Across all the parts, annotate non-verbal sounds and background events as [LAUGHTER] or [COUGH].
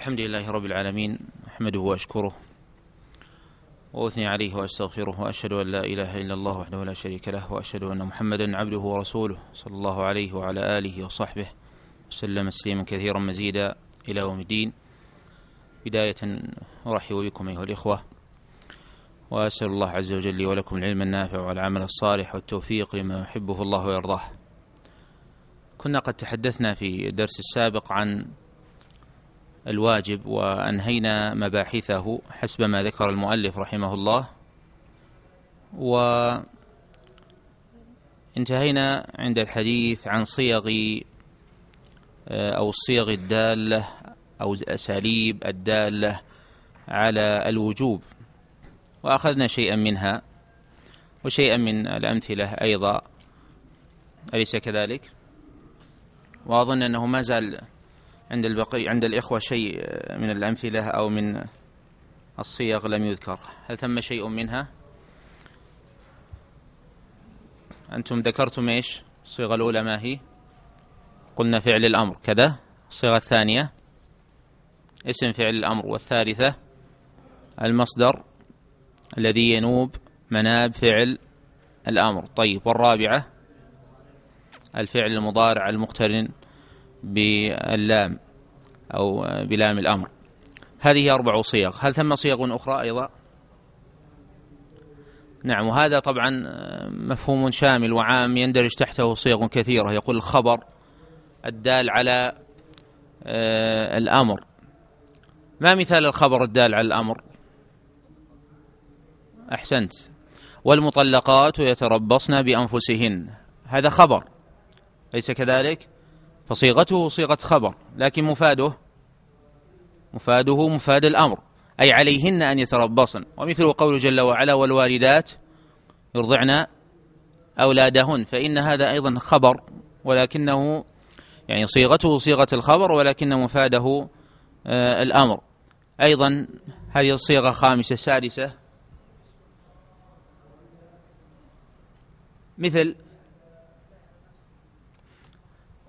الحمد لله رب العالمين أحمده وأشكره وأثني عليه وأستغفره وأشهد أن لا إله إلا الله وحده لا شريك له وأشهد أن محمدا عبده ورسوله صلى الله عليه وعلى آله وصحبه وسلم تسليما كثيرا مزيدا إلى يوم الدين بداية أرحب بكم أيها الإخوة وأسأل الله عز وجل لي ولكم العلم النافع والعمل الصالح والتوفيق لما يحبه الله ويرضاه كنا قد تحدثنا في الدرس السابق عن الواجب وأنهينا مباحثه حسب ما ذكر المؤلف رحمه الله وانتهينا عند الحديث عن صيغ آه، أو الصيغ الدالة أو الأساليب الدالة على الوجوب وأخذنا شيئا منها وشيئا من الأمثلة أيضا أليس كذلك؟ وأظن أنه ما زال عند البقي عند الإخوة شيء آه، من الأمثلة أو من الصيغ لم يذكر هل ثم شيء منها أنتم ذكرتم إيش الصيغة الأولى ما هي قلنا فعل الأمر كذا الصيغة الثانية اسم فعل الأمر والثالثة المصدر الذي ينوب مناب فعل الأمر طيب والرابعة الفعل المضارع المقترن باللام أو بلام الأمر هذه أربع صيغ هل ثم صيغ أخرى أيضا نعم وهذا طبعا مفهوم شامل وعام يندرج تحته صيغ كثيرة يقول الخبر الدال على آه، الأمر ما مثال الخبر الدال على الأمر أحسنت والمطلقات يتربصن بأنفسهن هذا خبر ليس كذلك؟ فصيغته صيغة خبر لكن مفاده مفاده مفاد الأمر أي عليهن أن يتربصن ومثل قول جل وعلا والوالدات يرضعن أولادهن فإن هذا أيضا خبر ولكنه يعني صيغته صيغة الخبر ولكن مفاده آه الأمر أيضا هذه الصيغة خامسة سادسة مثل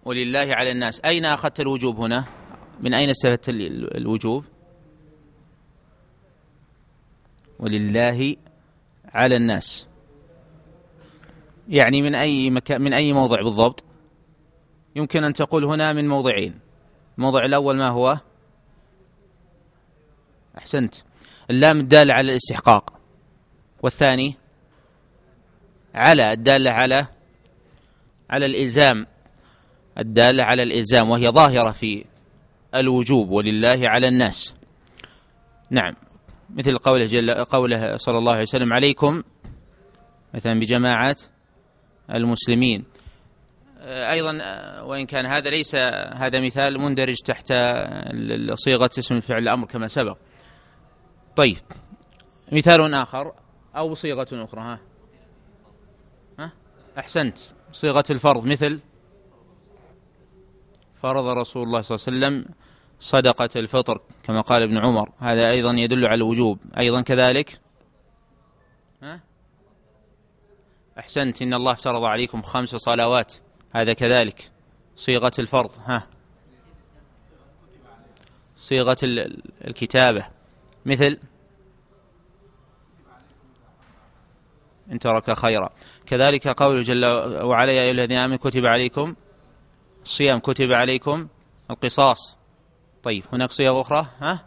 ولله على الناس أين أخذت الوجوب هنا من أين استفدت الوجوب ولله على الناس يعني من أي مكان من أي موضع بالضبط يمكن أن تقول هنا من موضعين الموضع الأول ما هو أحسنت اللام الدالة على الاستحقاق والثاني على الدالة على على الإلزام الدالة على الإلزام وهي ظاهرة في الوجوب ولله على الناس نعم مثل قوله, جل قوله صلى الله عليه وسلم عليكم مثلا بجماعة المسلمين آه، أيضا آه، وإن كان هذا ليس هذا مثال مندرج تحت آه، صيغة اسم الفعل الأمر كما سبق طيب مثال آخر أو صيغة أخرى ها, ها؟ أحسنت صيغة الفرض مثل فرض رسول الله صلى الله عليه وسلم صدقة الفطر كما قال ابن عمر هذا أيضا يدل على الوجوب أيضا كذلك ها؟ أحسنت إن الله افترض عليكم خمس صلوات هذا كذلك صيغة الفرض ها صيغة الكتابة مثل إن ترك خيرا كذلك قوله جل وعلا يا أيها الذين آمنوا كتب عليكم الصيام كتب عليكم القصاص طيب هناك صيغ أخرى ها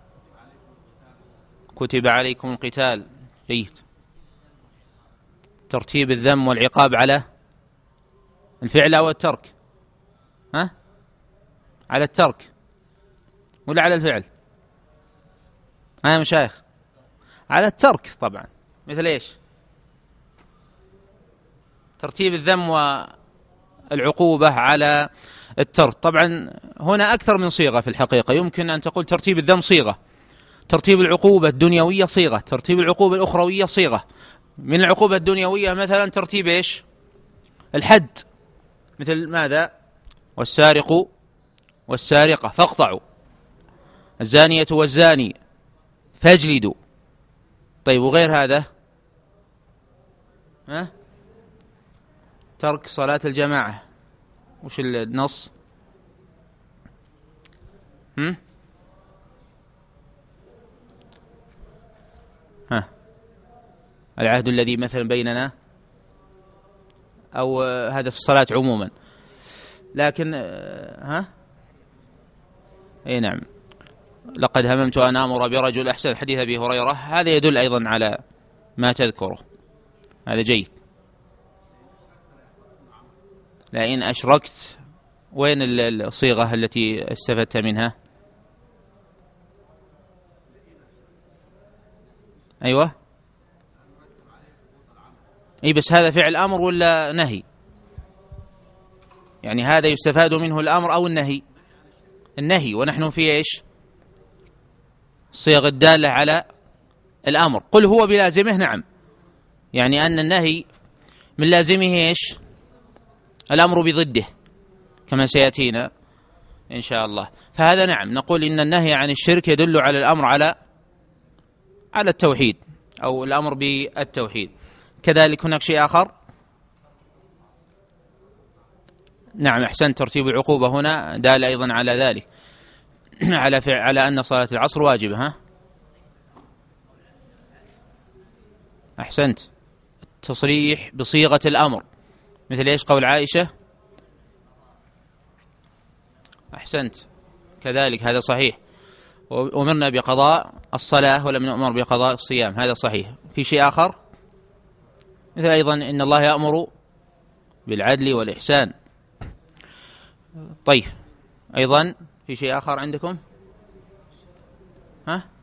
كتب عليكم القتال جيد ترتيب الذم والعقاب على الفعل أو الترك ها على الترك ولا على الفعل ها يا مشايخ على الترك طبعا مثل ايش ترتيب الذم و العقوبة على الترك طبعا هنا أكثر من صيغة في الحقيقة يمكن أن تقول ترتيب الذنب صيغة ترتيب العقوبة الدنيوية صيغة ترتيب العقوبة الأخروية صيغة من العقوبة الدنيوية مثلا ترتيب إيش الحد مثل ماذا والسارق والسارقة فاقطعوا الزانية والزاني فاجلدوا طيب وغير هذا ها ترك صلاة الجماعة وش النص هم؟ ها العهد الذي مثلا بيننا أو هذا في الصلاة عموما لكن ها اي نعم لقد هممت أن آمر برجل أحسن حديث أبي هريرة هذا يدل أيضا على ما تذكره هذا جيد لئن أشركت وين الصيغة التي استفدت منها أيوة أي بس هذا فعل أمر ولا نهي يعني هذا يستفاد منه الأمر أو النهي النهي ونحن في إيش صيغ الدالة على الأمر قل هو بلازمه نعم يعني أن النهي من لازمه إيش الأمر بضده كما سيأتينا إن شاء الله فهذا نعم نقول إن النهي عن الشرك يدل على الأمر على على التوحيد أو الأمر بالتوحيد كذلك هناك شيء آخر نعم أحسن ترتيب العقوبة هنا دال أيضا على ذلك [CLEARS THROAT] على فعل على أن صلاة العصر واجبة ها أحسنت التصريح بصيغة الأمر مثل ايش قول عائشه احسنت كذلك هذا صحيح وامرنا بقضاء الصلاه ولم نؤمر بقضاء الصيام هذا صحيح في شيء اخر مثل ايضا ان الله يامر بالعدل والاحسان طيب ايضا في شيء اخر عندكم ها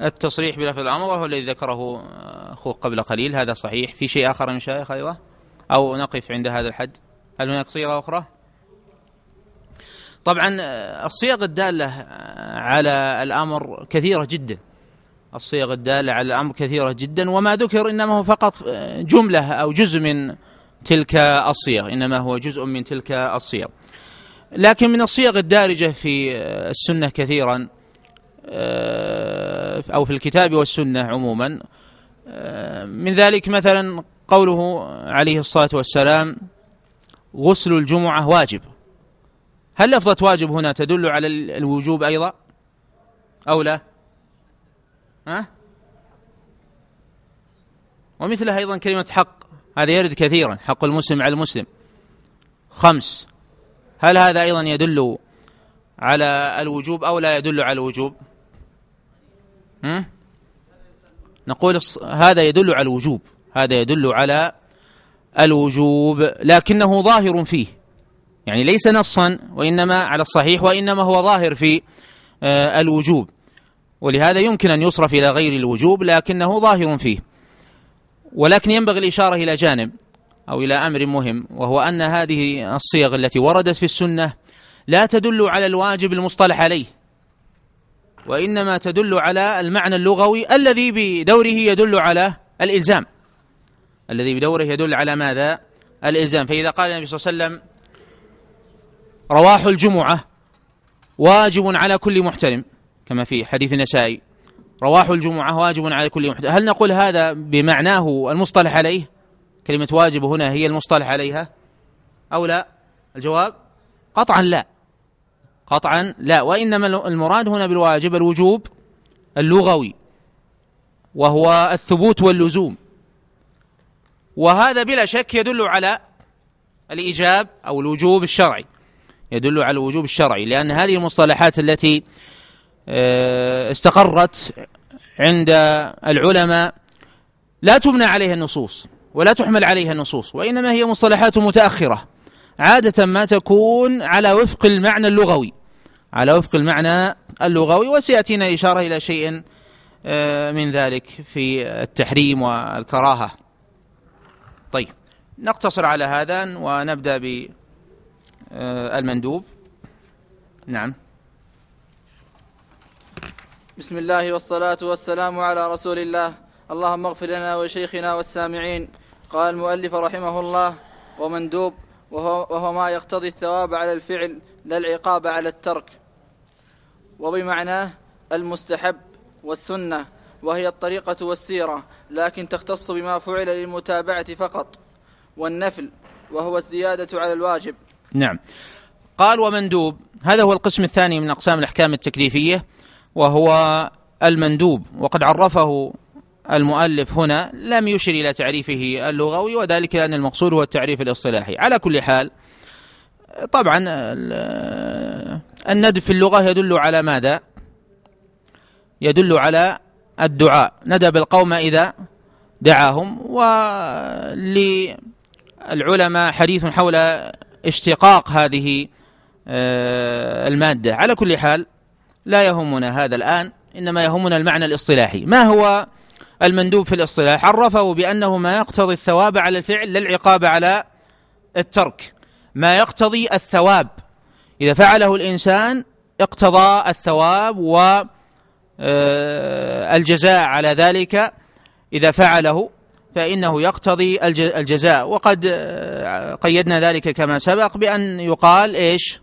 التصريح بلفظ الامر وهو الذي ذكره آه، أخوه قبل قليل هذا صحيح في شيء اخر من شيخ ايوه او نقف عند هذا الحد هل هناك صيغه اخرى طبعا آه، الصيغ الداله آه، على الامر كثيره جدا الصيغ الداله على الامر كثيره جدا وما ذكر انما هو فقط جمله او جزء من تلك الصيغ انما هو جزء من تلك الصيغ لكن من الصيغ الدارجه في السنه كثيرا آه، أو في الكتاب والسنة عموما آه، من ذلك مثلا قوله عليه الصلاة والسلام غسل الجمعة واجب هل لفظة واجب هنا تدل على الوجوب أيضا أو لا ها ومثلها أيضا كلمة حق هذا يرد كثيرا حق المسلم على المسلم خمس هل هذا أيضا يدل على الوجوب أو لا يدل على الوجوب نقول هذا يدل على الوجوب هذا يدل على الوجوب لكنه ظاهر فيه يعني ليس نصا وإنما على الصحيح وإنما هو ظاهر في آه، الوجوب ولهذا يمكن أن يصرف إلى غير الوجوب لكنه ظاهر فيه ولكن ينبغي الإشارة إلى جانب أو إلى أمر مهم وهو أن هذه الصيغ التي وردت في السنة لا تدل على الواجب المصطلح عليه وإنما تدل على المعنى اللغوي الذي بدوره يدل على الإلزام الذي بدوره يدل على ماذا الإلزام فإذا قال النبي صلى الله عليه وسلم رواح الجمعة واجب على كل محترم كما في حديث النسائي رواح الجمعة واجب على كل محترم هل نقول هذا بمعناه المصطلح عليه كلمة واجب هنا هي المصطلح عليها أو لا الجواب قطعا لا قطعا لا وإنما المراد هنا بالواجب الوجوب اللغوي وهو الثبوت واللزوم وهذا بلا شك يدل على الإيجاب أو الوجوب الشرعي يدل على الوجوب الشرعي لأن هذه المصطلحات التي آه، استقرت عند العلماء لا تبنى عليها النصوص ولا تحمل عليها النصوص وإنما هي مصطلحات متأخرة عادة ما تكون على وفق المعنى اللغوي على وفق المعنى اللغوي وسيأتينا إشارة إلى شيء آه، من ذلك في التحريم والكراهة طيب نقتصر على هذا ونبدأ بالمندوب آه، نعم بسم الله والصلاة والسلام على رسول الله اللهم اغفر لنا وشيخنا والسامعين قال المؤلف رحمه الله ومندوب وهو, وهو ما يقتضي الثواب على الفعل لا العقاب على الترك وبمعناه المستحب والسنة وهي الطريقة والسيرة لكن تختص بما فعل للمتابعة فقط والنفل وهو الزيادة على الواجب نعم قال ومندوب هذا هو القسم الثاني من أقسام الأحكام التكليفية وهو المندوب وقد عرفه المؤلف هنا لم يشر إلى تعريفه اللغوي وذلك لأن المقصود هو التعريف الاصطلاحي على كل حال طبعا الندب في اللغة يدل على ماذا يدل على الدعاء ندب القوم إذا دعاهم وللعلماء حديث حول اشتقاق هذه آه، المادة على كل حال لا يهمنا هذا الآن إنما يهمنا المعنى الاصطلاحي ما هو المندوب في الاصطلاح عرفه بأنه ما يقتضي الثواب على الفعل لا العقاب على الترك ما يقتضي الثواب إذا فعله الإنسان اقتضى الثواب والجزاء آه، على ذلك إذا فعله فإنه يقتضي الجزاء وقد آه، قيدنا ذلك كما سبق بأن يقال إيش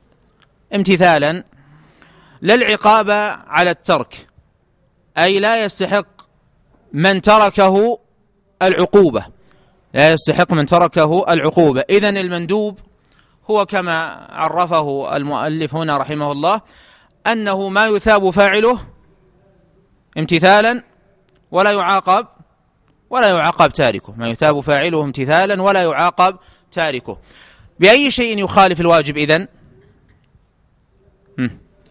امتثالا لا العقاب على الترك أي لا يستحق من تركه العقوبة لا يستحق من تركه العقوبة إذا المندوب هو كما عرفه المؤلف هنا رحمه الله أنه ما يثاب فاعله امتثالا ولا يعاقب ولا يعاقب تاركه ما يثاب فاعله امتثالا ولا يعاقب تاركه بأي شيء يخالف الواجب إذن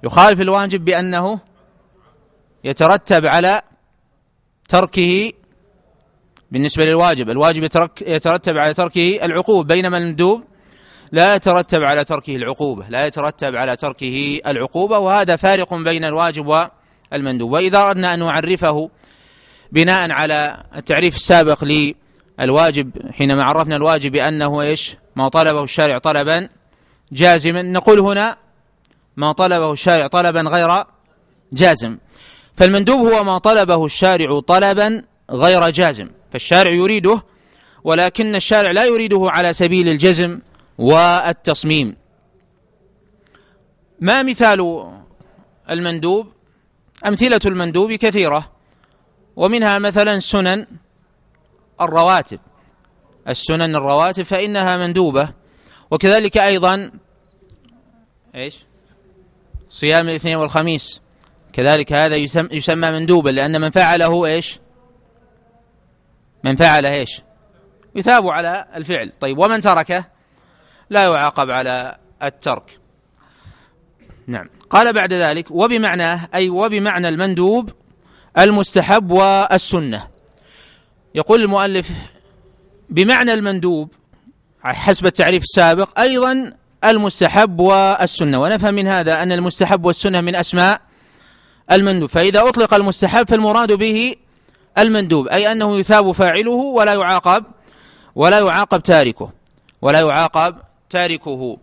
يخالف الواجب بأنه يترتب على تركه بالنسبة للواجب الواجب يترتب على تركه العقوبة بينما المندوب لا يترتب على تركه العقوبة لا يترتب على تركه العقوبة وهذا فارق بين الواجب والمندوب وإذا أردنا أن نعرفه بناء على التعريف السابق للواجب حينما عرفنا الواجب بأنه إيش ما طلبه الشارع طلبا جازما نقول هنا ما طلبه الشارع طلبا غير جازم فالمندوب هو ما طلبه الشارع طلبا غير جازم فالشارع يريده ولكن الشارع لا يريده على سبيل الجزم والتصميم ما مثال المندوب أمثلة المندوب كثيرة ومنها مثلا سنن الرواتب السنن الرواتب فإنها مندوبة وكذلك أيضا إيش صيام الاثنين والخميس كذلك هذا يسمى, يسمى مندوبا لأن من فعله إيش من فعله إيش يثاب على الفعل طيب ومن تركه لا يعاقب على الترك نعم قال بعد ذلك وبمعناه أي وبمعنى المندوب المستحب والسنة يقول المؤلف بمعنى المندوب حسب التعريف السابق أيضا المستحب والسنة ونفهم من هذا أن المستحب والسنة من أسماء المندوب فإذا أطلق المستحب فالمراد به المندوب أي أنه يثاب فاعله ولا يعاقب ولا يعاقب تاركه ولا يعاقب تاركه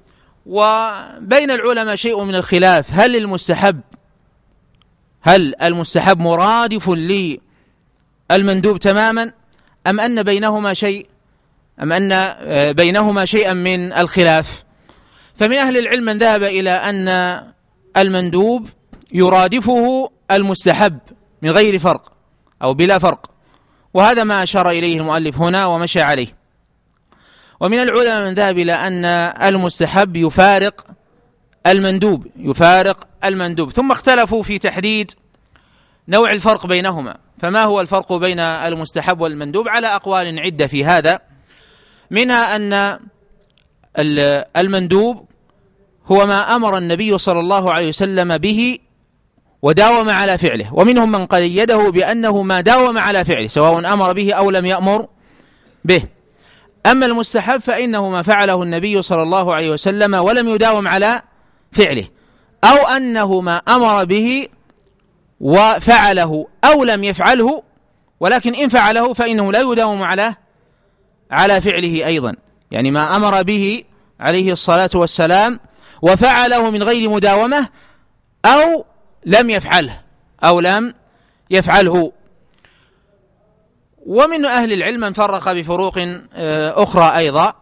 وبين العلماء شيء من الخلاف هل المستحب هل المستحب مرادف للمندوب تماما أم أن بينهما شيء أم أن آه، بينهما شيئا من الخلاف فمن أهل العلم من ذهب إلى أن المندوب يرادفه المستحب من غير فرق أو بلا فرق وهذا ما أشار إليه المؤلف هنا ومشى عليه ومن العلماء من ذهب إلى أن المستحب يفارق المندوب يفارق المندوب ثم اختلفوا في تحديد نوع الفرق بينهما فما هو الفرق بين المستحب والمندوب على أقوال عدة في هذا منها أن المندوب هو ما أمر النبي صلى الله عليه وسلم به وداوم على فعله ومنهم من قيده بأنه ما داوم على فعله سواء أمر به أو لم يأمر به أما المستحب فإنه ما فعله النبي صلى الله عليه وسلم ولم يداوم على فعله أو أنه ما أمر به وفعله أو لم يفعله ولكن إن فعله فإنه لا يداوم على على فعله أيضا يعني ما أمر به عليه الصلاة والسلام وفعله من غير مداومة أو لم يفعله أو لم يفعله ومن أهل العلم من فرق بفروق آه، أخرى أيضا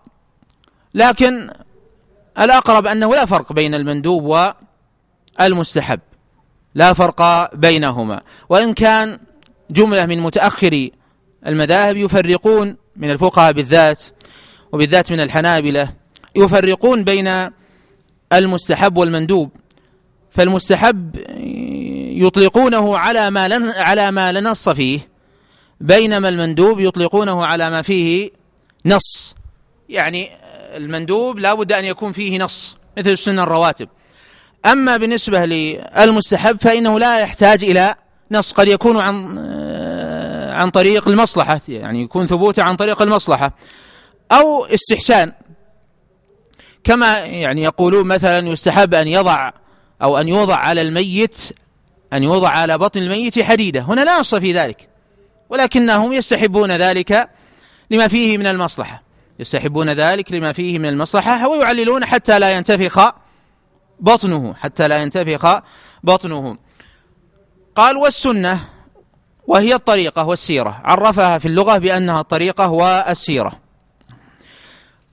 لكن الأقرب أنه لا فرق بين المندوب والمستحب لا فرق بينهما وإن كان جملة من متأخري المذاهب يفرقون من الفقهاء بالذات وبالذات من الحنابلة يفرقون بين المستحب والمندوب فالمستحب يطلقونه على ما لن على ما لا نص فيه بينما المندوب يطلقونه على ما فيه نص يعني المندوب لا بد أن يكون فيه نص مثل السنة الرواتب أما بالنسبة للمستحب فإنه لا يحتاج إلى نص قد يكون عن آه، عن طريق المصلحة يعني يكون ثبوته عن طريق المصلحة أو استحسان كما يعني يقولون مثلا يستحب أن يضع أو أن يوضع على الميت أن يوضع على بطن الميت حديدة هنا لا نص في ذلك ولكنهم يستحبون ذلك لما فيه من المصلحة يستحبون ذلك لما فيه من المصلحة ويعللون حتى لا ينتفخ بطنه حتى لا ينتفخ بطنه قال والسنة وهي الطريقة والسيرة عرفها في اللغة بأنها الطريقة والسيرة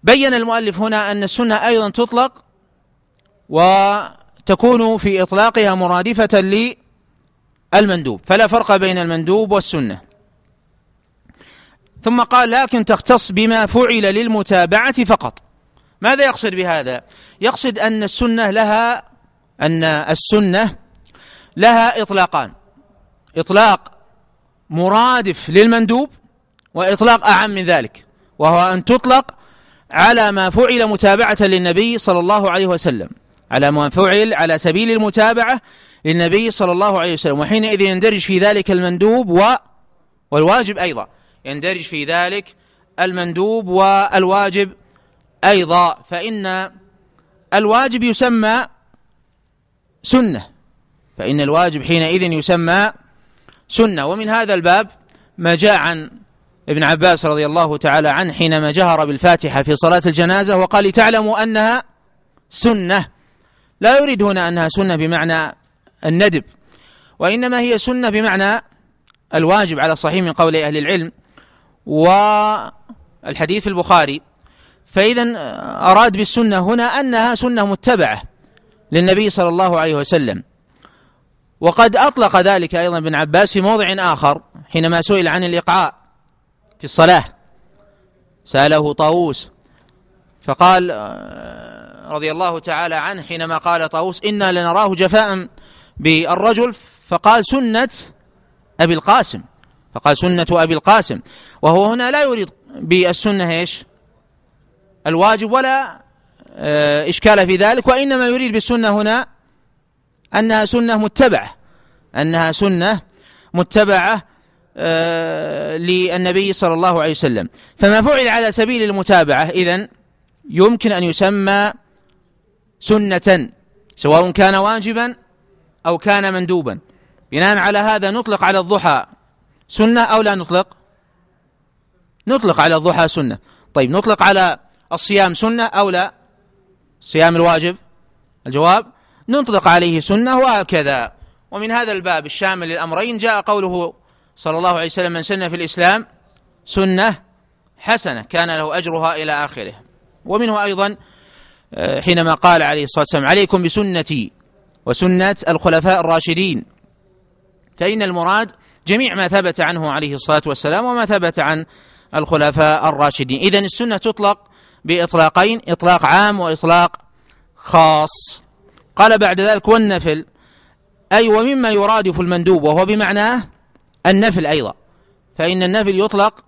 بين المؤلف هنا أن السنة أيضا تطلق و تكون في إطلاقها مرادفة للمندوب فلا فرق بين المندوب والسنة ثم قال لكن تختص بما فعل للمتابعة فقط ماذا يقصد بهذا يقصد أن السنة لها أن السنة لها إطلاقان إطلاق مرادف للمندوب وإطلاق أعم من ذلك وهو أن تطلق على ما فعل متابعة للنبي صلى الله عليه وسلم على ما فعل على سبيل المتابعة للنبي صلى الله عليه وسلم وحينئذ يندرج في ذلك المندوب و والواجب أيضا يندرج في ذلك المندوب والواجب أيضا فإن الواجب يسمى سنة فإن الواجب حينئذ يسمى سنة ومن هذا الباب ما جاء عن ابن عباس رضي الله تعالى عنه حينما جهر بالفاتحة في صلاة الجنازة وقال تعلم أنها سنة لا يريد هنا أنها سنة بمعنى الندب وإنما هي سنة بمعنى الواجب على الصحيح من قول أهل العلم والحديث في البخاري فإذا أراد بالسنة هنا أنها سنة متبعة للنبي صلى الله عليه وسلم وقد أطلق ذلك أيضا ابن عباس في موضع آخر حينما سئل عن الإقعاء في الصلاة سأله طاووس فقال رضي الله تعالى عنه حينما قال طاووس إنا لنراه جفاء بالرجل فقال سنة أبي القاسم فقال سنة أبي القاسم وهو هنا لا يريد بالسنة إيش الواجب ولا آه، إشكال في ذلك وإنما يريد بالسنة هنا أنها سنة متبعة أنها سنة متبعة آه، للنبي صلى الله عليه وسلم فما فعل على سبيل المتابعة إذن يمكن أن يسمى سنة سواء كان واجبا أو كان مندوبا بناء على هذا نطلق على الضحى سنة أو لا نطلق نطلق على الضحى سنة طيب نطلق على الصيام سنة أو لا صيام الواجب الجواب نطلق عليه سنة وهكذا ومن هذا الباب الشامل للأمرين جاء قوله صلى الله عليه وسلم من سن في الإسلام سنة حسنة كان له أجرها إلى آخره ومنه أيضا آه، حينما قال عليه الصلاة والسلام عليكم بسنتي وسنة الخلفاء الراشدين فإن المراد جميع ما ثبت عنه عليه الصلاة والسلام وما ثبت عن الخلفاء الراشدين إذا السنة تطلق بإطلاقين إطلاق عام وإطلاق خاص قال بعد ذلك والنفل أي ومما يرادف المندوب وهو بمعناه النفل أيضا فإن النفل يطلق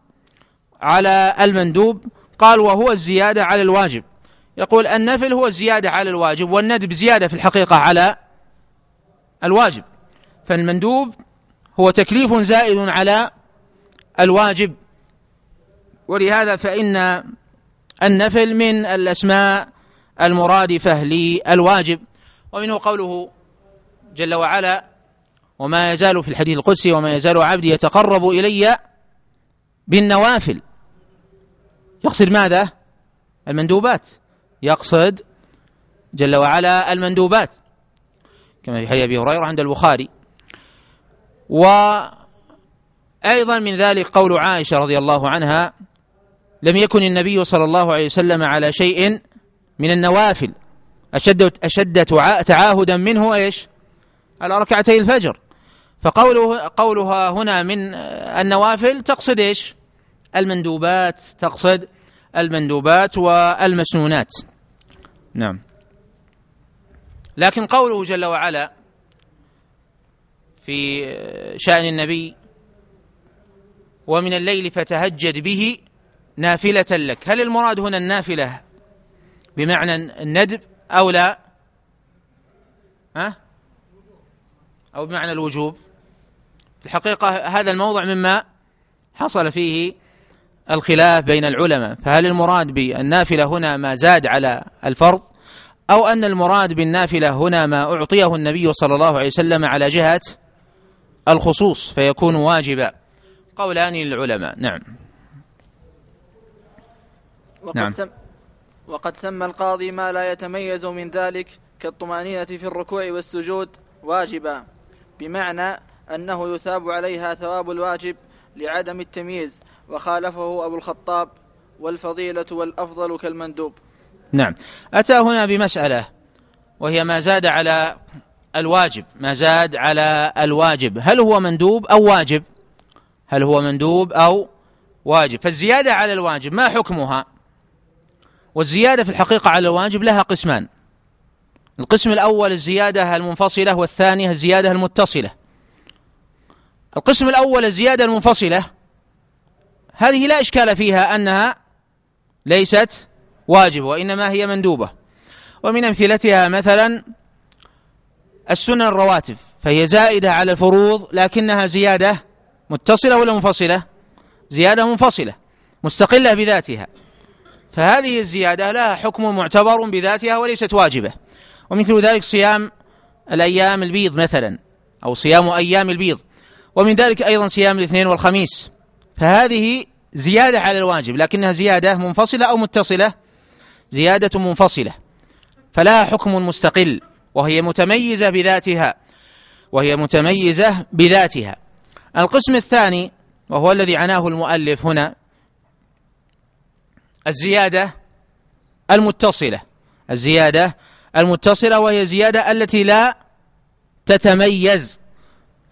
على المندوب قال وهو الزيادة على الواجب يقول النفل هو الزيادة على الواجب والندب زيادة في الحقيقة على الواجب فالمندوب هو تكليف زائد على الواجب ولهذا فإن النفل من الأسماء المرادفة للواجب ومنه قوله جل وعلا وما يزال في الحديث القدسي وما يزال عبدي يتقرب إلي بالنوافل يقصد ماذا؟ المندوبات يقصد جل وعلا المندوبات كما في حديث ابي هريره عند البخاري وايضا من ذلك قول عائشه رضي الله عنها لم يكن النبي صلى الله عليه وسلم على شيء من النوافل اشد اشد تعاهدا منه ايش؟ على ركعتي الفجر فقوله قولها هنا من النوافل تقصد ايش؟ المندوبات تقصد المندوبات والمسنونات نعم لكن قوله جل وعلا في شأن النبي ومن الليل فتهجد به نافلة لك هل المراد هنا النافلة بمعنى الندب أو لا ها أو بمعنى الوجوب الحقيقة هذا الموضع مما حصل فيه الخلاف بين العلماء فهل المراد بالنافلة هنا ما زاد على الفرض أو أن المراد بالنافلة هنا ما أعطيه النبي صلى الله عليه وسلم على جهة الخصوص فيكون واجبا قولان للعلماء نعم وقد, نعم. سم وقد سمى القاضي ما لا يتميز من ذلك كالطمأنينة في الركوع والسجود واجبا بمعنى أنه يثاب عليها ثواب الواجب لعدم التمييز وخالفه أبو الخطاب والفضيلة والأفضل كالمندوب نعم أتى هنا بمسألة وهي ما زاد على الواجب ما زاد على الواجب هل هو مندوب أو واجب هل هو مندوب أو واجب فالزيادة على الواجب ما حكمها والزيادة في الحقيقة على الواجب لها قسمان القسم الأول الزيادة المنفصلة والثانية الزيادة المتصلة القسم الأول الزيادة المنفصلة هذه لا إشكال فيها أنها ليست واجبة وإنما هي مندوبة ومن أمثلتها مثلا السنن الرواتب فهي زائدة على الفروض لكنها زيادة متصلة ولا منفصلة زيادة منفصلة مستقلة بذاتها فهذه الزيادة لها حكم معتبر بذاتها وليست واجبة ومثل ذلك صيام الأيام البيض مثلا أو صيام أيام البيض ومن ذلك أيضا صيام الاثنين والخميس فهذه زيادة على الواجب لكنها زيادة منفصلة أو متصلة زيادة منفصلة فلها حكم مستقل وهي متميزة بذاتها وهي متميزة بذاتها القسم الثاني وهو الذي عناه المؤلف هنا الزيادة المتصلة الزيادة المتصلة وهي زيادة التي لا تتميز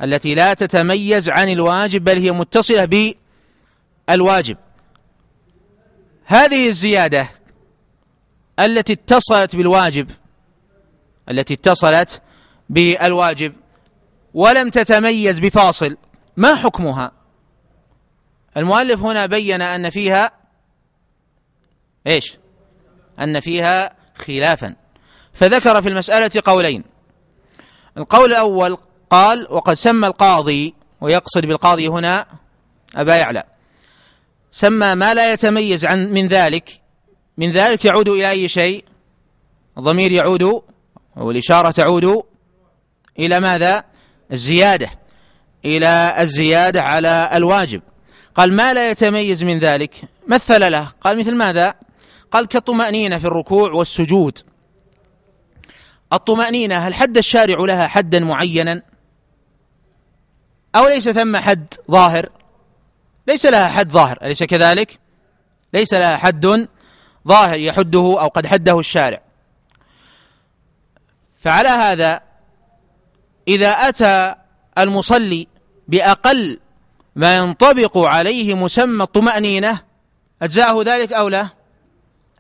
التي لا تتميز عن الواجب بل هي متصلة بالواجب هذه الزيادة التي اتصلت بالواجب التي اتصلت بالواجب ولم تتميز بفاصل ما حكمها المؤلف هنا بين أن فيها إيش أن فيها خلافا فذكر في المسألة قولين القول الأول قال وقد سمى القاضي ويقصد بالقاضي هنا أبا يعلى سمى ما لا يتميز عن من ذلك من ذلك يعود إلى أي شيء الضمير يعود أو الإشارة تعود إلى ماذا الزيادة إلى الزيادة على الواجب قال ما لا يتميز من ذلك مثل له قال مثل ماذا قال كالطمأنينة في الركوع والسجود الطمأنينة هل حد الشارع لها حدا معينا أو ليس ثم حد ظاهر ليس لها حد ظاهر أليس كذلك ليس لها حد ظاهر يحده أو قد حده الشارع فعلى هذا إذا أتى المصلي بأقل ما ينطبق عليه مسمى الطمأنينة أجزأه ذلك أو لا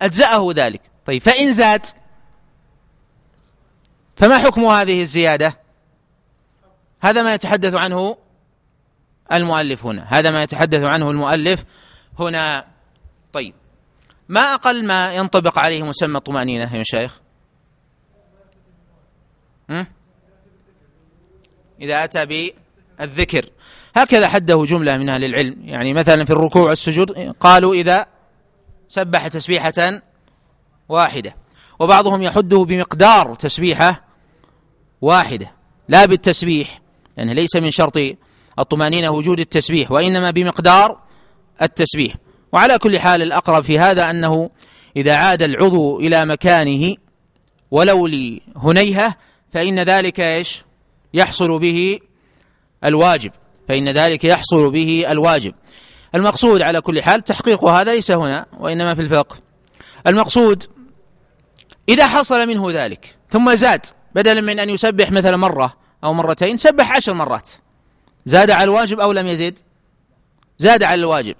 أجزأه ذلك طيب فإن زاد فما حكم هذه الزيادة هذا ما يتحدث عنه المؤلف هنا هذا ما يتحدث عنه المؤلف هنا طيب ما أقل ما ينطبق عليه مسمى الطمأنينة يا مشايخ إذا أتى بالذكر هكذا حده جملة من أهل العلم يعني مثلا في الركوع والسجود قالوا إذا سبح تسبيحة واحدة وبعضهم يحده بمقدار تسبيحة واحدة لا بالتسبيح لأنه ليس من شرط الطمأنينة وجود التسبيح وإنما بمقدار التسبيح وعلى كل حال الأقرب في هذا أنه إذا عاد العضو إلى مكانه ولو لهنيهة فإن ذلك إيش يحصل به الواجب فإن ذلك يحصل به الواجب المقصود على كل حال تحقيق هذا ليس هنا وإنما في الفقه المقصود إذا حصل منه ذلك ثم زاد بدلا من أن يسبح مثلا مرة أو مرتين سبح عشر مرات زاد على الواجب أو لم يزد زاد على الواجب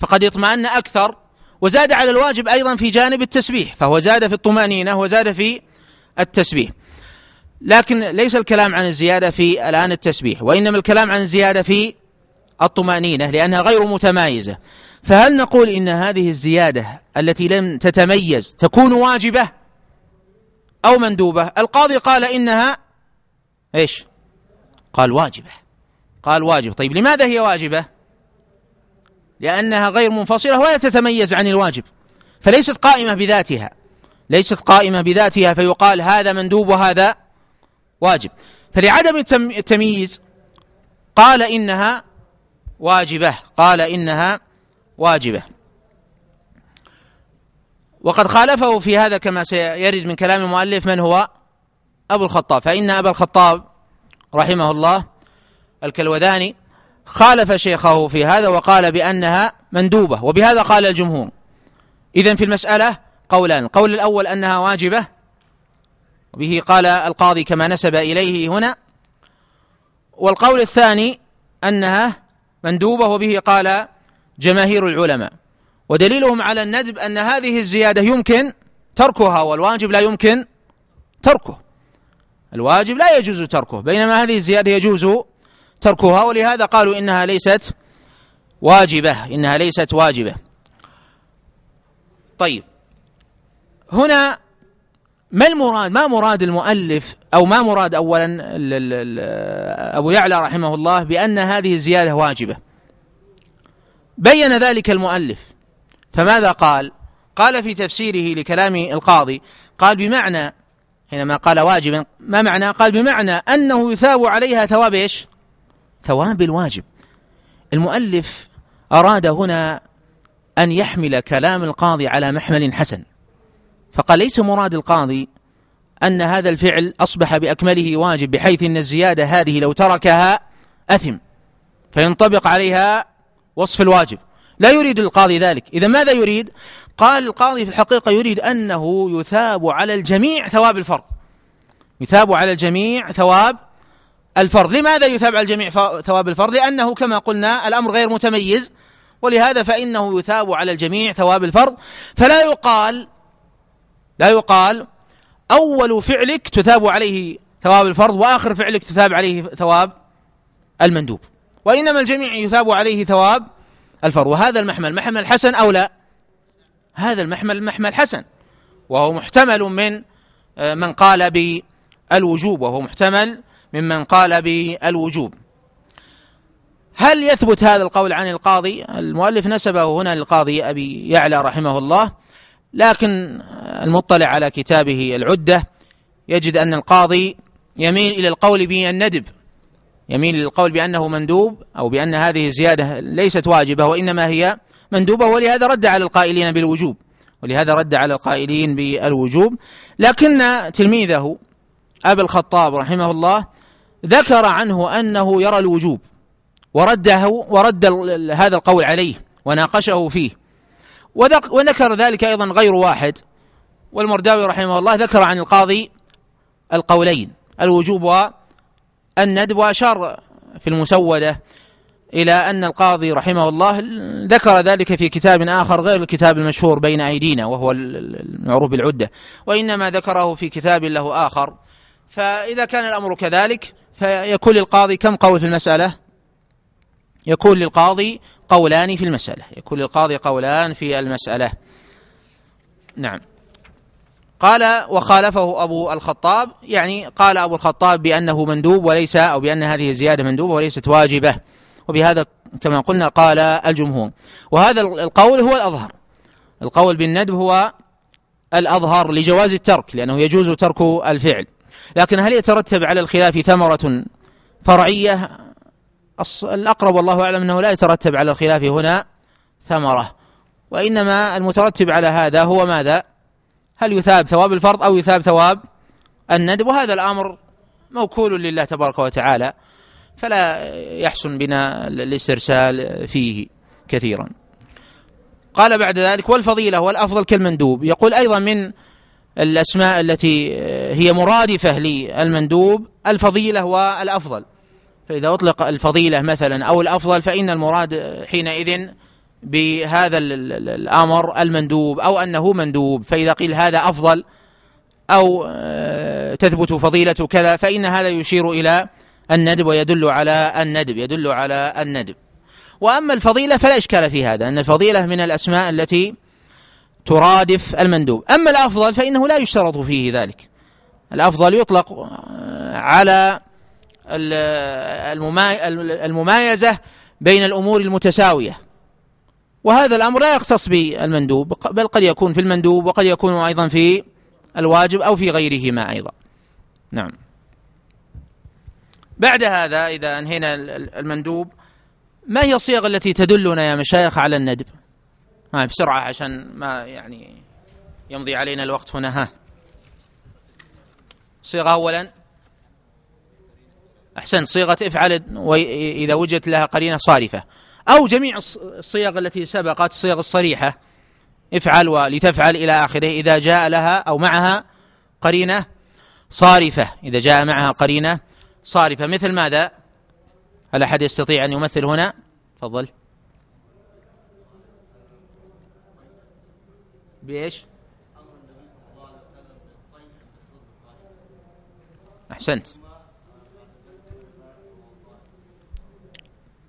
فقد اطمأن أكثر وزاد على الواجب أيضا في جانب التسبيح فهو زاد في الطمأنينة وزاد في التسبيح لكن ليس الكلام عن الزيادة في الآن التسبيح وإنما الكلام عن الزيادة في الطمأنينة لأنها غير متمايزة فهل نقول إن هذه الزيادة التي لم تتميز تكون واجبة أو مندوبة القاضي قال إنها إيش قال واجبة قال واجب طيب لماذا هي واجبة لأنها غير منفصلة ولا تتميز عن الواجب فليست قائمة بذاتها ليست قائمة بذاتها فيقال هذا مندوب وهذا واجب فلعدم التمييز قال إنها واجبة قال إنها واجبة وقد خالفه في هذا كما سيرد من كلام المؤلف من هو أبو الخطاب فإن أبا الخطاب رحمه الله الكلوداني خالف شيخه في هذا وقال بأنها مندوبة وبهذا قال الجمهور إذا في المسألة قولان القول الأول أنها واجبة وبه قال القاضي كما نسب إليه هنا والقول الثاني أنها مندوبة وبه قال جماهير العلماء ودليلهم على الندب أن هذه الزيادة يمكن تركها والواجب لا يمكن تركه الواجب لا يجوز تركه بينما هذه الزيادة يجوز تركها ولهذا قالوا إنها ليست واجبة إنها ليست واجبة طيب هنا ما المراد ما مراد المؤلف أو ما مراد أولا أبو يعلى رحمه الله بأن هذه الزيادة واجبة بين ذلك المؤلف فماذا قال قال في تفسيره لكلام القاضي قال بمعنى حينما قال واجبا ما معنى قال بمعنى أنه يثاب عليها ثواب إيش ثواب الواجب المؤلف أراد هنا أن يحمل كلام القاضي على محمل حسن فقال ليس مراد القاضي أن هذا الفعل أصبح بأكمله واجب بحيث أن الزيادة هذه لو تركها أثم فينطبق عليها وصف الواجب لا يريد القاضي ذلك إذا ماذا يريد قال القاضي في الحقيقة يريد أنه يثاب على الجميع ثواب الفرض يثاب على الجميع ثواب الفرض لماذا يثاب على الجميع ثواب الفرض لأنه كما قلنا الأمر غير متميز ولهذا فإنه يثاب على الجميع ثواب الفرض فلا يقال لا يقال أول فعلك تثاب عليه ثواب الفرض وآخر فعلك تثاب عليه ثواب المندوب وإنما الجميع يثاب عليه ثواب الفرض وهذا المحمل محمل حسن أو لا هذا المحمل محمل حسن وهو محتمل من آه، من قال بالوجوب وهو محتمل ممن قال بالوجوب هل يثبت هذا القول عن القاضي المؤلف نسبه هنا للقاضي أبي يعلى رحمه الله لكن المطلع على كتابه العدة يجد أن القاضي يميل إلى القول بالندب يميل إلى القول بأنه مندوب أو بأن هذه الزيادة ليست واجبة وإنما هي مندوبة ولهذا رد على القائلين بالوجوب ولهذا رد على القائلين بالوجوب لكن تلميذه أبي الخطاب رحمه الله ذكر عنه أنه يرى الوجوب ورده ورد هذا القول عليه وناقشه فيه وذكر ذلك أيضا غير واحد والمرداوي رحمه الله ذكر عن القاضي القولين الوجوب والندب وأشار في المسودة إلى أن القاضي رحمه الله ذكر ذلك في كتاب آخر غير الكتاب المشهور بين أيدينا وهو المعروف بالعدة وإنما ذكره في كتاب له آخر فإذا كان الأمر كذلك فيكون للقاضي كم قول في المسألة يكون للقاضي قولان في المسألة يكون للقاضي قولان في المسألة نعم قال وخالفه أبو الخطاب يعني قال أبو الخطاب بأنه مندوب وليس أو بأن هذه الزيادة مندوبة وليست واجبة وبهذا كما قلنا قال الجمهور وهذا القول هو الأظهر القول بالندب هو الأظهر لجواز الترك لأنه يجوز ترك الفعل لكن هل يترتب على الخلاف ثمرة فرعية الأقرب والله أعلم أنه لا يترتب على الخلاف هنا ثمرة وإنما المترتب على هذا هو ماذا هل يثاب ثواب الفرض أو يثاب ثواب الندب وهذا الأمر موكول لله تبارك وتعالى فلا يحسن بنا الاسترسال فيه كثيرا قال بعد ذلك والفضيلة والأفضل كالمندوب يقول أيضا من الأسماء التي آه، هي مرادفة للمندوب الفضيلة والأفضل فإذا أطلق الفضيلة مثلا أو الأفضل فإن المراد آه، حينئذ بهذا الأمر المندوب أو أنه مندوب فإذا قيل هذا أفضل أو آه، تثبت فضيلة كذا فإن هذا يشير إلى الندب ويدل على الندب يدل على الندب وأما الفضيلة فلا إشكال في هذا أن الفضيلة من الأسماء التي ترادف المندوب أما الأفضل فإنه لا يشترط فيه ذلك الأفضل يطلق آه، على آه، الممايزة بين الأمور المتساوية وهذا الأمر لا يختص بالمندوب بل قد يكون في المندوب وقد يكون أيضا في الواجب أو في غيرهما أيضا نعم بعد هذا إذا أنهينا المندوب ما هي الصيغ التي تدلنا يا مشايخ على الندب ما بسرعة عشان ما يعني يمضي علينا الوقت هنا ها صيغة أولا أحسن صيغة افعل وإذا وجدت لها قرينة صارفة أو جميع الصيغ التي سبقت الصيغ الصريحة افعل ولتفعل إلى آخره إذا جاء لها أو معها قرينة صارفة إذا جاء معها قرينة صارفة مثل ماذا؟ هل أحد يستطيع أن يمثل هنا؟ تفضل بايش؟ احسنت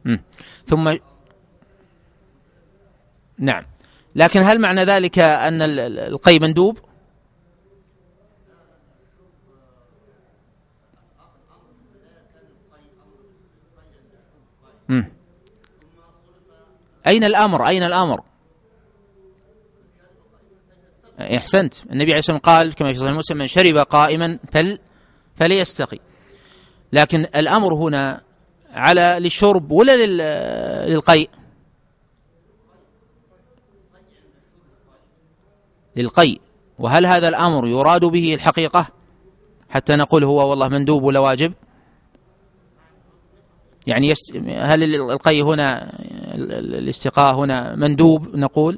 مم. ثم نعم لكن هل معنى ذلك ان القي مندوب مم. اين الامر اين الامر احسنت النبي عليه الصلاه والسلام قال كما في صحيح مسلم من شرب قائما فل فليستقي لكن الامر هنا على للشرب ولا للقيء للقيء وهل هذا الامر يراد به الحقيقه حتى نقول هو والله مندوب ولا واجب يعني هل القي هنا الاستقاء هنا مندوب نقول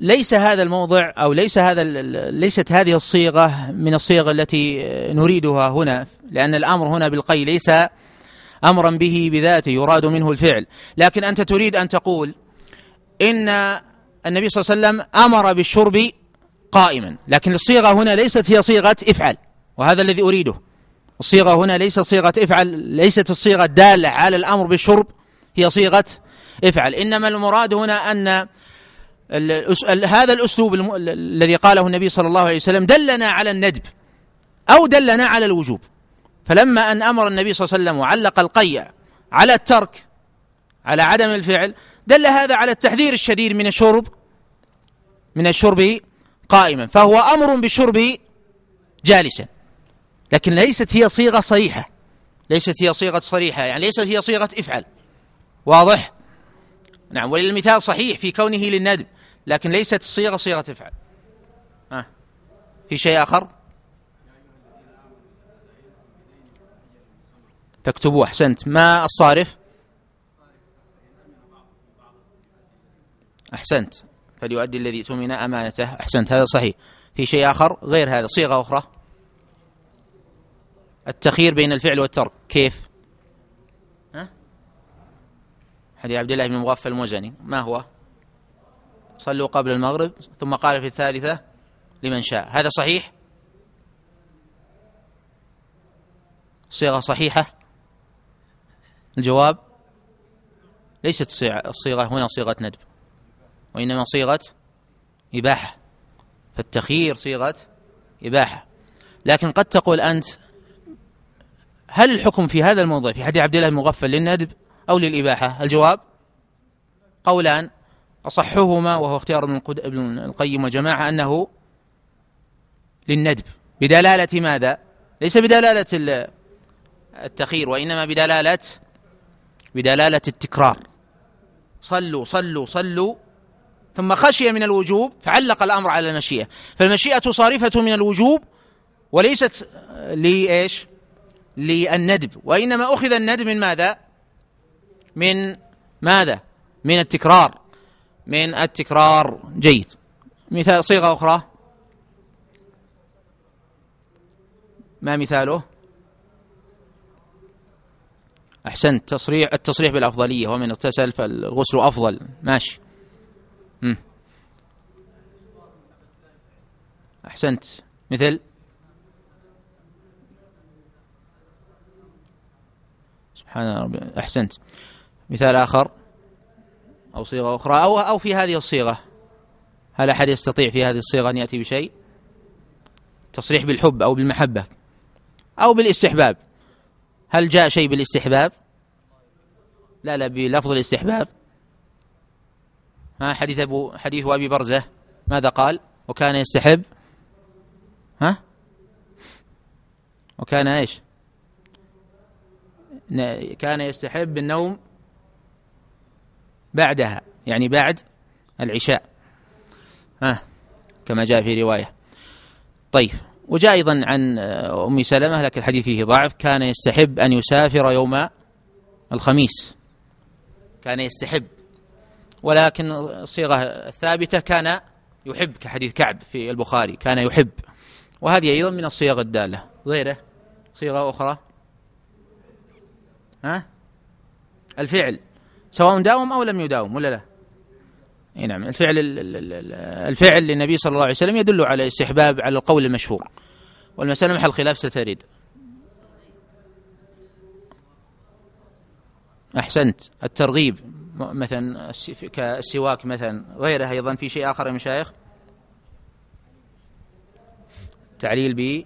ليس هذا الموضع او ليس هذا ليست هذه الصيغه من الصيغ التي نريدها هنا لان الامر هنا بالقي ليس امرا به بذاته يراد منه الفعل لكن انت تريد ان تقول ان النبي صلى الله عليه وسلم امر بالشرب قائما لكن الصيغه هنا ليست هي صيغه افعل وهذا الذي اريده الصيغه هنا ليست صيغه افعل ليست الصيغه الداله على الامر بالشرب هي صيغه افعل انما المراد هنا ان هذا الأسلوب الذي قاله النبي صلى الله عليه وسلم دلنا على الندب أو دلنا على الوجوب فلما أن أمر النبي صلى الله عليه وسلم وعلق القيع على الترك على عدم الفعل دل هذا على التحذير الشديد من الشرب من الشرب قائما فهو أمر بالشرب جالسا لكن ليست هي صيغة صريحة ليست هي صيغة صريحة يعني ليست هي صيغة افعل واضح؟ نعم وللمثال صحيح في كونه للندب لكن ليست الصيغة صيغة افعل آه. في شيء آخر فاكتبوا أحسنت ما الصارف أحسنت فليؤدي الذي تمن أمانته أحسنت هذا صحيح في شيء آخر غير هذا صيغة أخرى التخير بين الفعل والترك كيف ها؟ حديث عبد الله بن مغفل المزني ما هو صلوا قبل المغرب ثم قال في الثالثة لمن شاء هذا صحيح صيغة صحيحة الجواب ليست الصيغة هنا صيغة ندب وإنما صيغة إباحة فالتخيير صيغة إباحة لكن قد تقول أنت هل الحكم في هذا الموضع في حديث عبد الله المغفل للندب أو للإباحة الجواب قولان أصحهما وهو اختيار ابن, ابن القيم وجماعة أنه للندب بدلالة ماذا ليس بدلالة التخير وإنما بدلالة بدلالة التكرار صلوا صلوا صلوا ثم خشي من الوجوب فعلق الأمر على المشيئة فالمشيئة صارفة من الوجوب وليست لإيش للندب وإنما أخذ الندب من ماذا من ماذا من التكرار من التكرار جيد مثال صيغة أخرى ما مثاله أحسنت تصريح التصريح بالأفضلية ومن اغتسل فالغسل أفضل ماشي مم. أحسنت مثل سبحان ربي أحسنت مثال آخر أو صيغة أخرى أو, أو في هذه الصيغة هل أحد يستطيع في هذه الصيغة أن يأتي بشيء تصريح بالحب أو بالمحبة أو بالاستحباب هل جاء شيء بالاستحباب لا لا بلفظ الاستحباب ها حديث أبو حديث أبي برزة ماذا قال وكان يستحب ها وكان ايش كان يستحب النوم بعدها يعني بعد العشاء ها آه كما جاء في رواية طيب وجاء أيضا عن آه، أم سلمة لكن الحديث فيه ضعف كان يستحب أن يسافر يوم الخميس كان يستحب ولكن الصيغة الثابتة كان يحب كحديث كعب في البخاري كان يحب وهذه أيضا من الصيغ الدالة غيره صيغة أخرى ها الفعل سواء داوم أو لم يداوم ولا لا اي نعم الفعل الفعل للنبي صلى الله عليه وسلم يدل على استحباب على القول المشهور والمسألة محل خلاف ستريد أحسنت الترغيب مثلا كالسواك مثلا غيره أيضا في شيء آخر يا مشايخ تعليل ب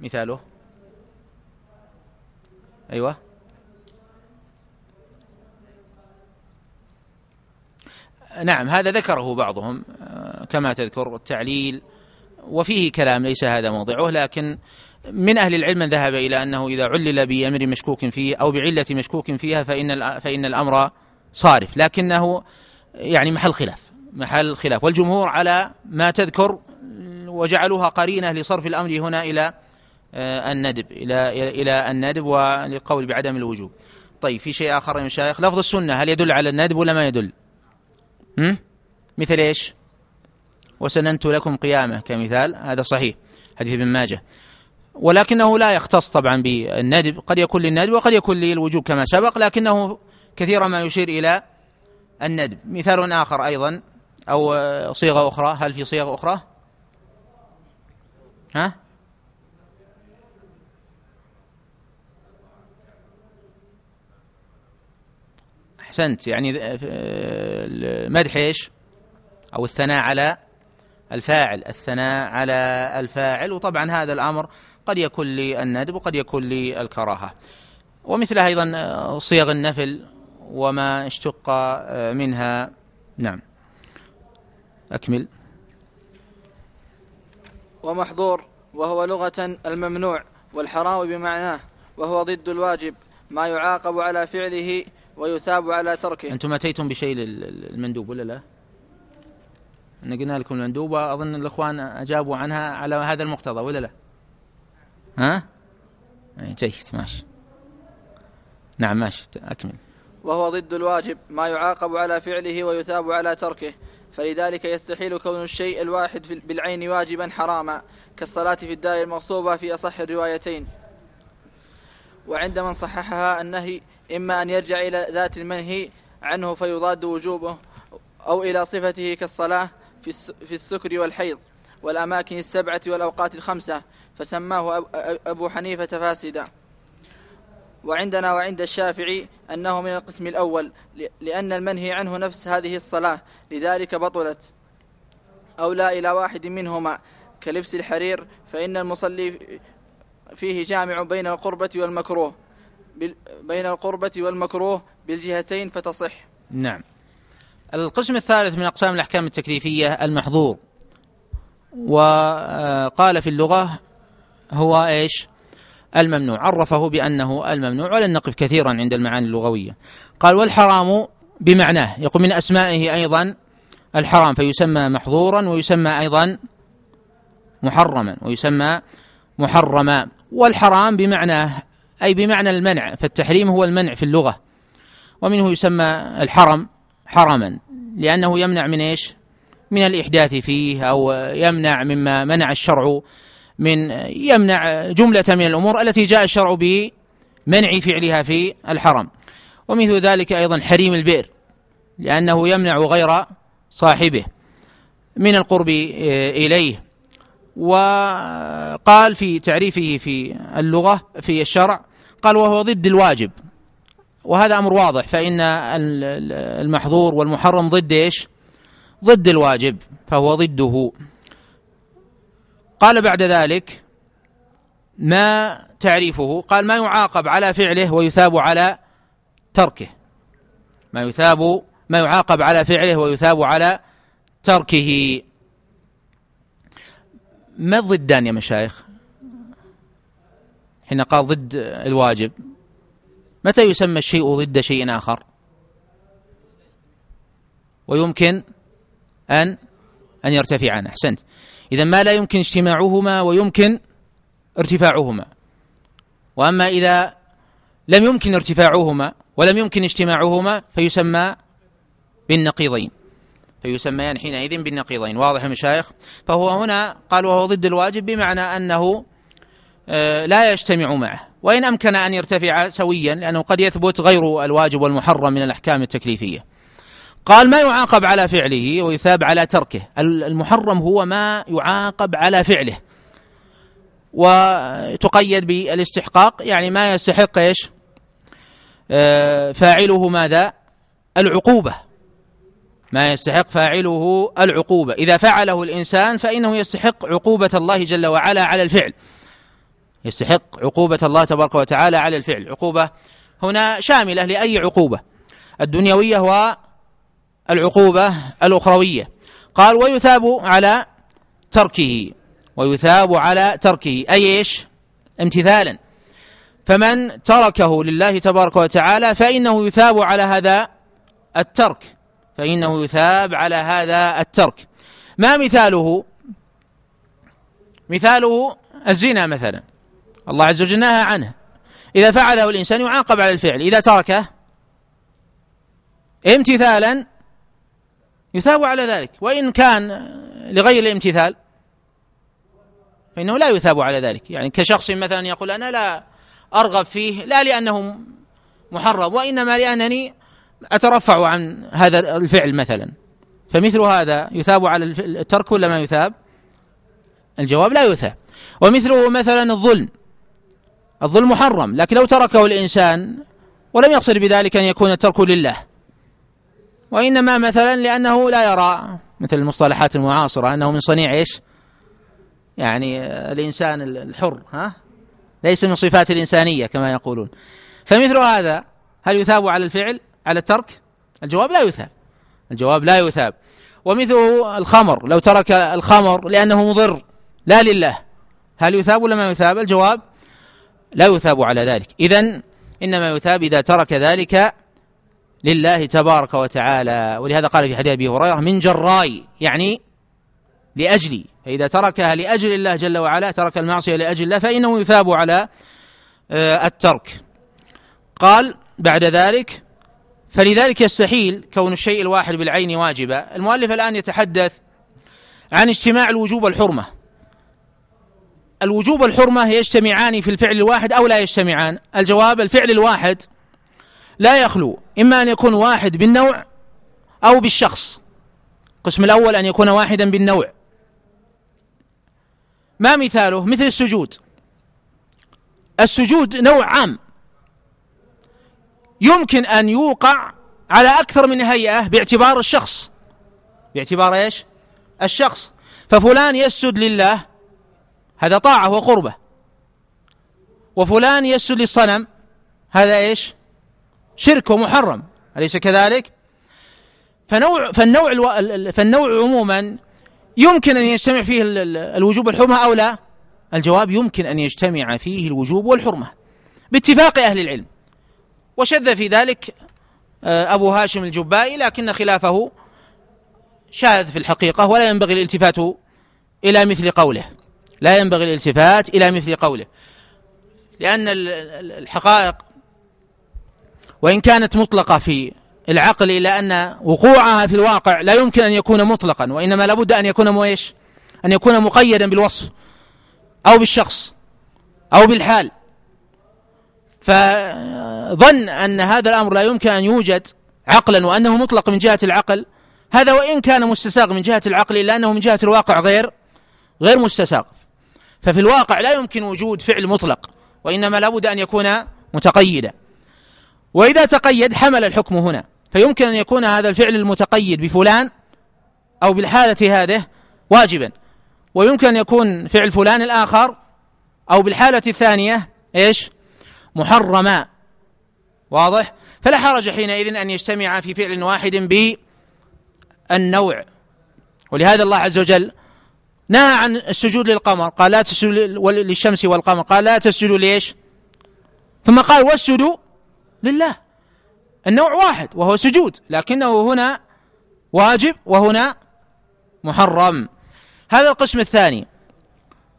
مثاله أيوه نعم هذا ذكره بعضهم آه، كما تذكر التعليل وفيه كلام ليس هذا موضعه لكن من أهل العلم من ذهب إلى أنه إذا علل بأمر مشكوك فيه أو بعلة مشكوك فيها فإن فإن الأمر صارف لكنه يعني محل خلاف محل خلاف والجمهور على ما تذكر وجعلوها قرينة لصرف الأمر هنا إلى آه، الندب إلى إلى الندب ولقول بعدم الوجوب طيب في شيء آخر يا مشايخ لفظ السنة هل يدل على الندب ولا ما يدل؟ مثل ايش وسننت لكم قيامه كمثال هذا صحيح حديث ابن ماجه ولكنه لا يختص طبعا بالندب قد يكون للندب وقد يكون للوجوب كما سبق لكنه كثيرا ما يشير الى الندب مثال اخر ايضا او صيغه اخرى هل في صيغه اخرى ها أحسنت يعني آه، آه، مدح إيش أو الثناء على الفاعل الثناء على الفاعل وطبعا هذا الأمر قد يكون للندب وقد يكون للكراهة ومثلها أيضا آه، صيغ النفل وما اشتق منها نعم أكمل ومحظور وهو لغة الممنوع والحرام بمعناه وهو ضد الواجب ما يعاقب على فعله ويثاب على تركه أنتم أتيتم بشيء للمندوب ولا لا؟ أنا قلنا لكم المندوب أظن الإخوان أجابوا عنها على هذا المقتضى ولا لا؟ ها؟ إيه، جيد ماشي نعم ماشي أكمل وهو ضد الواجب ما يعاقب على فعله ويثاب على تركه فلذلك يستحيل كون الشيء الواحد بالعين واجبا حراما كالصلاة في الدار المغصوبة في أصح الروايتين وعند من صححها النهي إما أن يرجع إلى ذات المنهي عنه فيضاد وجوبه أو إلى صفته كالصلاة في السكر والحيض والأماكن السبعة والأوقات الخمسة فسماه أبو حنيفة فاسدا وعندنا وعند الشافعي أنه من القسم الأول لأن المنهي عنه نفس هذه الصلاة لذلك بطلت أو لا إلى واحد منهما كلبس الحرير فإن المصلي فيه جامع بين القربة والمكروه بين القربة والمكروه بالجهتين فتصح نعم القسم الثالث من أقسام الأحكام التكليفية المحظور وقال في اللغة هو إيش الممنوع عرفه بأنه الممنوع ولن نقف كثيرا عند المعاني اللغوية قال والحرام بمعناه يقول من أسمائه أيضا الحرام فيسمى محظورا ويسمى أيضا محرما ويسمى محرما والحرام بمعنى أي بمعنى المنع فالتحريم هو المنع في اللغة ومنه يسمى الحرم حرما لأنه يمنع من إيش من الإحداث فيه أو يمنع مما منع الشرع من يمنع جملة من الأمور التي جاء الشرع بمنع فعلها في الحرم ومثل ذلك أيضا حريم البئر لأنه يمنع غير صاحبه من القرب آه، إليه وقال في تعريفه في اللغة في الشرع قال وهو ضد الواجب وهذا أمر واضح فإن المحظور والمحرم ضد إيش ضد الواجب فهو ضده قال بعد ذلك ما تعريفه قال ما يعاقب على فعله ويثاب على تركه ما يثاب ما يعاقب على فعله ويثاب على تركه ما الضدان يا مشايخ حين قال ضد الواجب متى يسمى الشيء ضد شيء آخر ويمكن أن أن يرتفعان أحسنت إذا ما لا يمكن اجتماعهما ويمكن ارتفاعهما وأما إذا لم يمكن ارتفاعهما ولم يمكن اجتماعهما فيسمى بالنقيضين فيسميان حينئذ بالنقيضين واضح يا مشايخ فهو هنا قال وهو ضد الواجب بمعنى أنه آه، لا يجتمع معه وإن أمكن أن يرتفع سويا لأنه قد يثبت غير الواجب والمحرم من الأحكام التكليفية قال ما يعاقب على فعله ويثاب على تركه المحرم هو ما يعاقب على فعله وتقيد بالاستحقاق يعني ما يستحق ايش آه، فاعله ماذا العقوبه ما يستحق فاعله العقوبة إذا فعله الإنسان فإنه يستحق عقوبة الله جل وعلا على الفعل يستحق عقوبة الله تبارك وتعالى على الفعل عقوبة هنا شاملة لأي عقوبة الدنيوية والعقوبة الأخروية قال ويثاب على تركه ويثاب على تركه أي إيش امتثالا فمن تركه لله تبارك وتعالى فإنه يثاب على هذا الترك فإنه يثاب على هذا الترك ما مثاله مثاله الزنا مثلا الله عز وجل نهى عنه إذا فعله الإنسان يعاقب على الفعل إذا تركه امتثالا يثاب على ذلك وإن كان لغير الامتثال فإنه لا يثاب على ذلك يعني كشخص مثلا يقول أنا لا أرغب فيه لا لأنه محرم وإنما لأنني أترفع عن هذا الفعل مثلا فمثل هذا يثاب على الترك ولا ما يثاب الجواب لا يثاب ومثله مثلا الظلم الظلم محرم لكن لو تركه الإنسان ولم يقصد بذلك أن يكون الترك لله وإنما مثلا لأنه لا يرى مثل المصطلحات المعاصرة أنه من صنيع إيش يعني الإنسان الحر ها ليس من صفات الإنسانية كما يقولون فمثل هذا هل يثاب على الفعل على الترك الجواب لا يثاب الجواب لا يثاب ومثله الخمر لو ترك الخمر لأنه مضر لا لله هل يثاب ولا ما يثاب الجواب لا يثاب على ذلك إذا إنما يثاب إذا ترك ذلك لله تبارك وتعالى ولهذا قال في حديث أبي هريرة من جراي يعني لأجلي فإذا تركها لأجل الله جل وعلا ترك المعصية لأجل الله فإنه يثاب على آه، الترك قال بعد ذلك فلذلك يستحيل كون الشيء الواحد بالعين واجبا المؤلف الآن يتحدث عن اجتماع الوجوب الحرمة الوجوب الحرمة يجتمعان في الفعل الواحد أو لا يجتمعان الجواب الفعل الواحد لا يخلو إما أن يكون واحد بالنوع أو بالشخص القسم الأول أن يكون واحدا بالنوع ما مثاله مثل السجود السجود نوع عام يمكن أن يوقع على أكثر من هيئة باعتبار الشخص باعتبار إيش الشخص ففلان يسجد لله هذا طاعة وقربة وفلان يسجد للصنم هذا إيش شرك ومحرم أليس كذلك فنوع فالنوع الو... فالنوع عموما يمكن أن يجتمع فيه الوجوب والحرمة أو لا الجواب يمكن أن يجتمع فيه الوجوب والحرمة باتفاق أهل العلم وشذ في ذلك آه، أبو هاشم الجبائي لكن خلافه شاذ في الحقيقة ولا ينبغي الالتفات إلى مثل قوله لا ينبغي الالتفات إلى مثل قوله لأن الحقائق وإن كانت مطلقة في العقل إلا أن وقوعها في الواقع لا يمكن أن يكون مطلقا وإنما لابد أن يكون مو أن يكون مقيدا بالوصف أو بالشخص أو بالحال فظن أن هذا الأمر لا يمكن أن يوجد عقلا وأنه مطلق من جهة العقل هذا وإن كان مستساغ من جهة العقل إلا أنه من جهة الواقع غير غير مستساغ ففي الواقع لا يمكن وجود فعل مطلق وإنما لابد أن يكون متقيدا وإذا تقيد حمل الحكم هنا فيمكن أن يكون هذا الفعل المتقيد بفلان أو بالحالة هذه واجبا ويمكن أن يكون فعل فلان الآخر أو بالحالة الثانية إيش محرما واضح فلا حرج حينئذ أن يجتمع في فعل واحد بالنوع ولهذا الله عز وجل نهى عن السجود للقمر قال لا تسجدوا للشمس والقمر قال لا تسجدوا ليش ثم قال واسجدوا لله النوع واحد وهو سجود لكنه هنا واجب وهنا محرم هذا القسم الثاني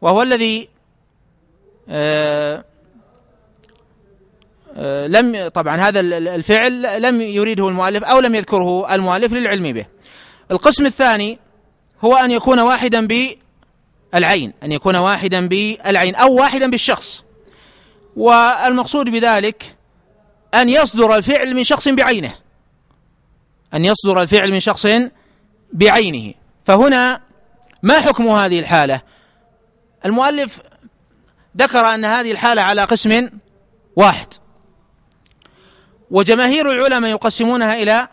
وهو الذي آه آه، لم طبعا هذا الفعل لم يريده المؤلف أو لم يذكره المؤلف للعلم به القسم الثاني هو أن يكون واحدا بالعين أن يكون واحدا بالعين أو واحدا بالشخص والمقصود بذلك أن يصدر الفعل من شخص بعينه أن يصدر الفعل من شخص بعينه فهنا ما حكم هذه الحالة المؤلف ذكر أن هذه الحالة على قسم واحد وجماهير العلماء يقسمونها إلى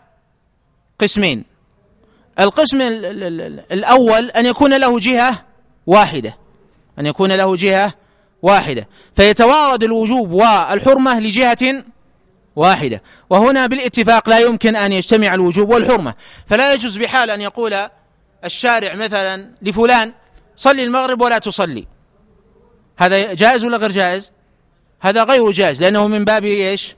قسمين القسم الأول أن يكون له جهة واحدة أن يكون له جهة واحدة فيتوارد الوجوب والحرمة لجهة واحدة وهنا بالاتفاق لا يمكن أن يجتمع الوجوب والحرمة فلا يجوز بحال أن يقول الشارع مثلا لفلان صلي المغرب ولا تصلي هذا جائز ولا غير جائز هذا غير جائز لأنه من باب إيش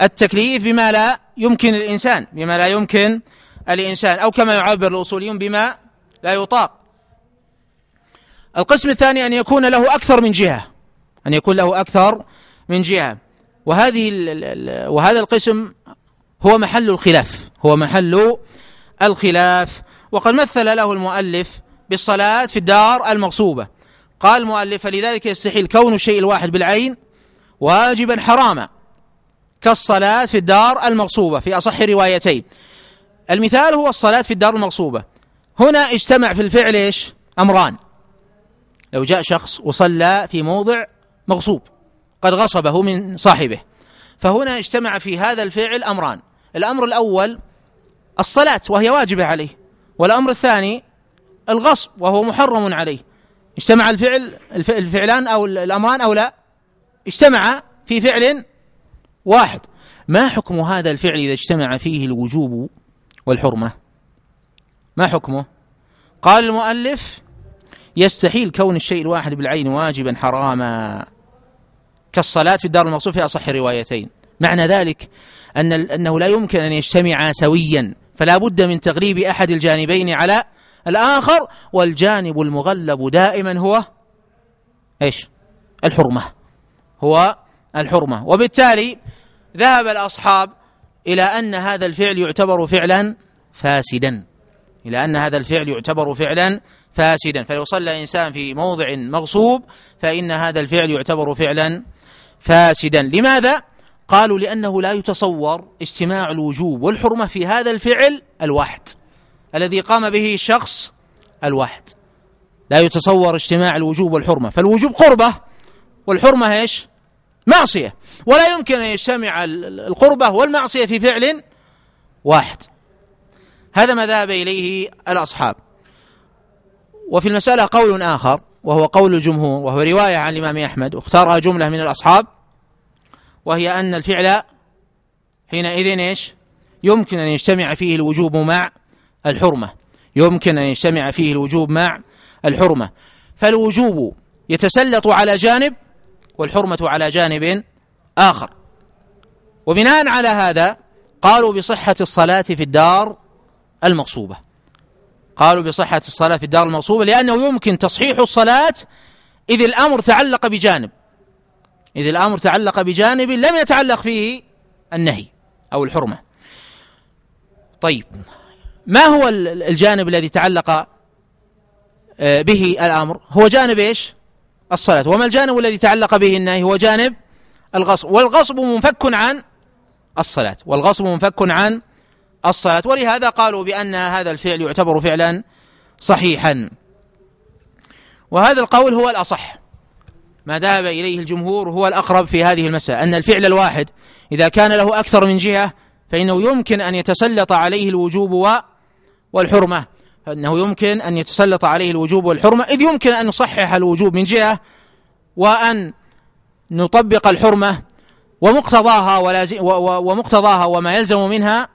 التكليف بما لا يمكن الإنسان بما لا يمكن الإنسان أو كما يعبر الأصوليون بما لا يطاق القسم الثاني أن يكون له أكثر من جهة أن يكون له أكثر من جهة وهذه وهذا القسم هو محل الخلاف هو محل الخلاف وقد مثل له المؤلف بالصلاة في الدار المغصوبة قال المؤلف فلذلك يستحيل كون الشيء الواحد بالعين واجبا حراما كالصلاة في الدار المغصوبة في أصح روايتين المثال هو الصلاة في الدار المغصوبة هنا اجتمع في الفعل إيش أمران لو جاء شخص وصلى في موضع مغصوب قد غصبه من صاحبه فهنا اجتمع في هذا الفعل أمران الأمر الأول الصلاة وهي واجبة عليه والأمر الثاني الغصب وهو محرم عليه اجتمع الفعل الفعلان أو الأمران أو لا اجتمع في فعل واحد ما حكم هذا الفعل إذا اجتمع فيه الوجوب والحرمة ما حكمه قال المؤلف يستحيل كون الشيء الواحد بالعين واجبا حراما كالصلاة في الدار المقصود في أصح روايتين معنى ذلك أن أنه لا يمكن أن يجتمع سويا فلا بد من تغليب أحد الجانبين على الآخر والجانب المغلب دائما هو إيش الحرمة هو الحرمة وبالتالي ذهب الأصحاب إلى أن هذا الفعل يعتبر فعلا فاسدا إلى أن هذا الفعل يعتبر فعلا فاسدا فلو صلى إنسان في موضع مغصوب فإن هذا الفعل يعتبر فعلا فاسدا لماذا؟ قالوا لأنه لا يتصور اجتماع الوجوب والحرمة في هذا الفعل الواحد الذي قام به الشخص الواحد لا يتصور اجتماع الوجوب والحرمة فالوجوب قربة والحرمة ايش معصية ولا يمكن أن يجتمع القربة والمعصية في فعل واحد هذا ما ذهب إليه الأصحاب وفي المسألة قول آخر وهو قول الجمهور وهو رواية عن الإمام أحمد واختارها جملة من الأصحاب وهي أن الفعل حينئذ إيش يمكن أن يجتمع فيه الوجوب مع الحرمة يمكن أن يجتمع فيه الوجوب مع الحرمة فالوجوب يتسلط على جانب والحرمة على جانب آخر وبناء على هذا قالوا بصحة الصلاة في الدار المغصوبة قالوا بصحة الصلاة في الدار المغصوبة لأنه يمكن تصحيح الصلاة إذ الأمر تعلق بجانب إذ الأمر تعلق بجانب لم يتعلق فيه النهي أو الحرمة طيب ما هو الجانب الذي تعلق آه، به الأمر هو جانب إيش الصلاة وما الجانب الذي تعلق به النهي هو جانب الغصب والغصب منفك عن الصلاة والغصب منفك عن الصلاة ولهذا قالوا بأن هذا الفعل يعتبر فعلا صحيحا وهذا القول هو الأصح ما ذهب إليه الجمهور هو الأقرب في هذه المسألة أن الفعل الواحد إذا كان له أكثر من جهة فإنه يمكن أن يتسلط عليه الوجوب والحرمة أنه يمكن أن يتسلط عليه الوجوب والحرمة إذ يمكن أن نصحح الوجوب من جهة وأن نطبق الحرمة ومقتضاها, ولازم ومقتضاها وما يلزم منها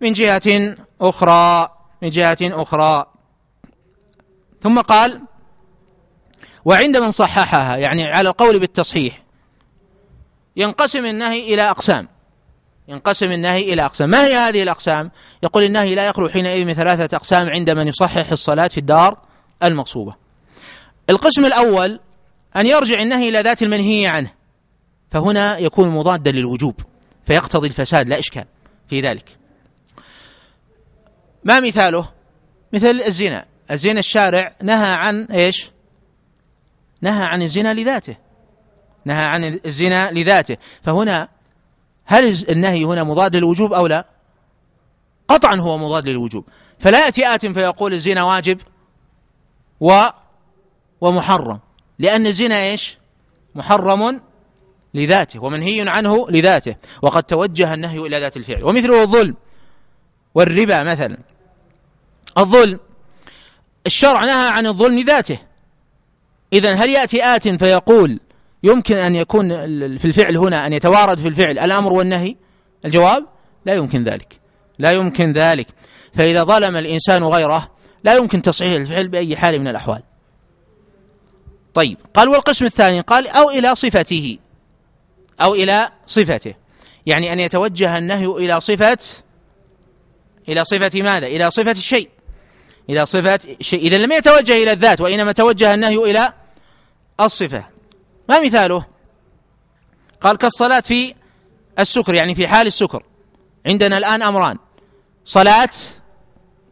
من جهة أخرى من جهة أخرى ثم قال وعند من صححها يعني على القول بالتصحيح ينقسم النهي إلى أقسام ينقسم النهي إلى أقسام ما هي هذه الأقسام؟ يقول النهي لا يخلو حينئذ من ثلاثة أقسام عند من يصحح الصلاة في الدار المغصوبة القسم الأول أن يرجع النهي إلى ذات المنهي عنه فهنا يكون مضادا للوجوب فيقتضي الفساد لا إشكال في ذلك ما مثاله؟ مثل الزنا الزنا الشارع نهى عن إيش؟ نهى عن الزنا لذاته نهى عن الزنا لذاته فهنا هل النهي هنا مضاد للوجوب أو لا قطعا هو مضاد للوجوب فلا يأتي آت آية فيقول الزنا واجب و ومحرم لأن الزنا إيش محرم لذاته ومنهي عنه لذاته وقد توجه النهي إلى ذات الفعل ومثله الظلم والربا مثلا الظلم الشرع نهى عن الظلم ذاته إذا هل يأتي آت آية فيقول يمكن أن يكون في الفعل هنا أن يتوارد في الفعل الأمر والنهي الجواب لا يمكن ذلك لا يمكن ذلك فإذا ظلم الإنسان غيره لا يمكن تصحيح الفعل بأي حال من الأحوال طيب قال والقسم الثاني قال أو إلى صفته أو إلى صفته يعني أن يتوجه النهي إلى صفة إلى صفة ماذا؟ إلى صفة الشيء إلى صفة الشيء إذا لم يتوجه إلى الذات وإنما توجه النهي إلى الصفة ما مثاله قال كالصلاة في السكر يعني في حال السكر عندنا الآن أمران صلاة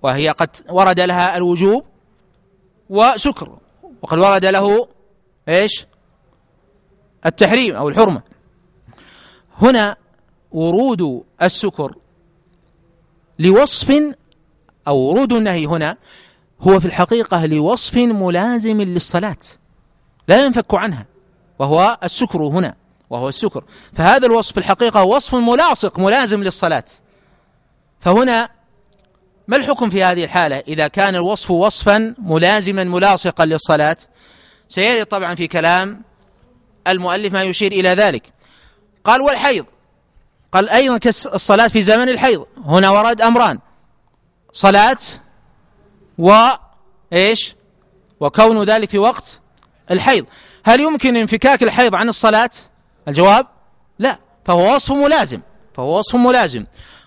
وهي قد ورد لها الوجوب وسكر وقد ورد له ايش التحريم او الحرمه هنا ورود السكر لوصف او ورود النهي هنا هو في الحقيقه لوصف ملازم للصلاه لا ينفك عنها وهو السكر هنا وهو السكر فهذا الوصف في الحقيقة وصف ملاصق ملازم للصلاة فهنا ما الحكم في هذه الحالة إذا كان الوصف وصفا ملازما ملاصقا للصلاة سيأتي طبعا في كلام المؤلف ما يشير إلى ذلك قال والحيض قال أيضا الصلاة في زمن الحيض هنا ورد أمران صلاة و إيش وكون ذلك في وقت الحيض هل يمكن انفكاك الحيض عن الصلاة الجواب لا فهو وصف ملازم فهو وصف ملازم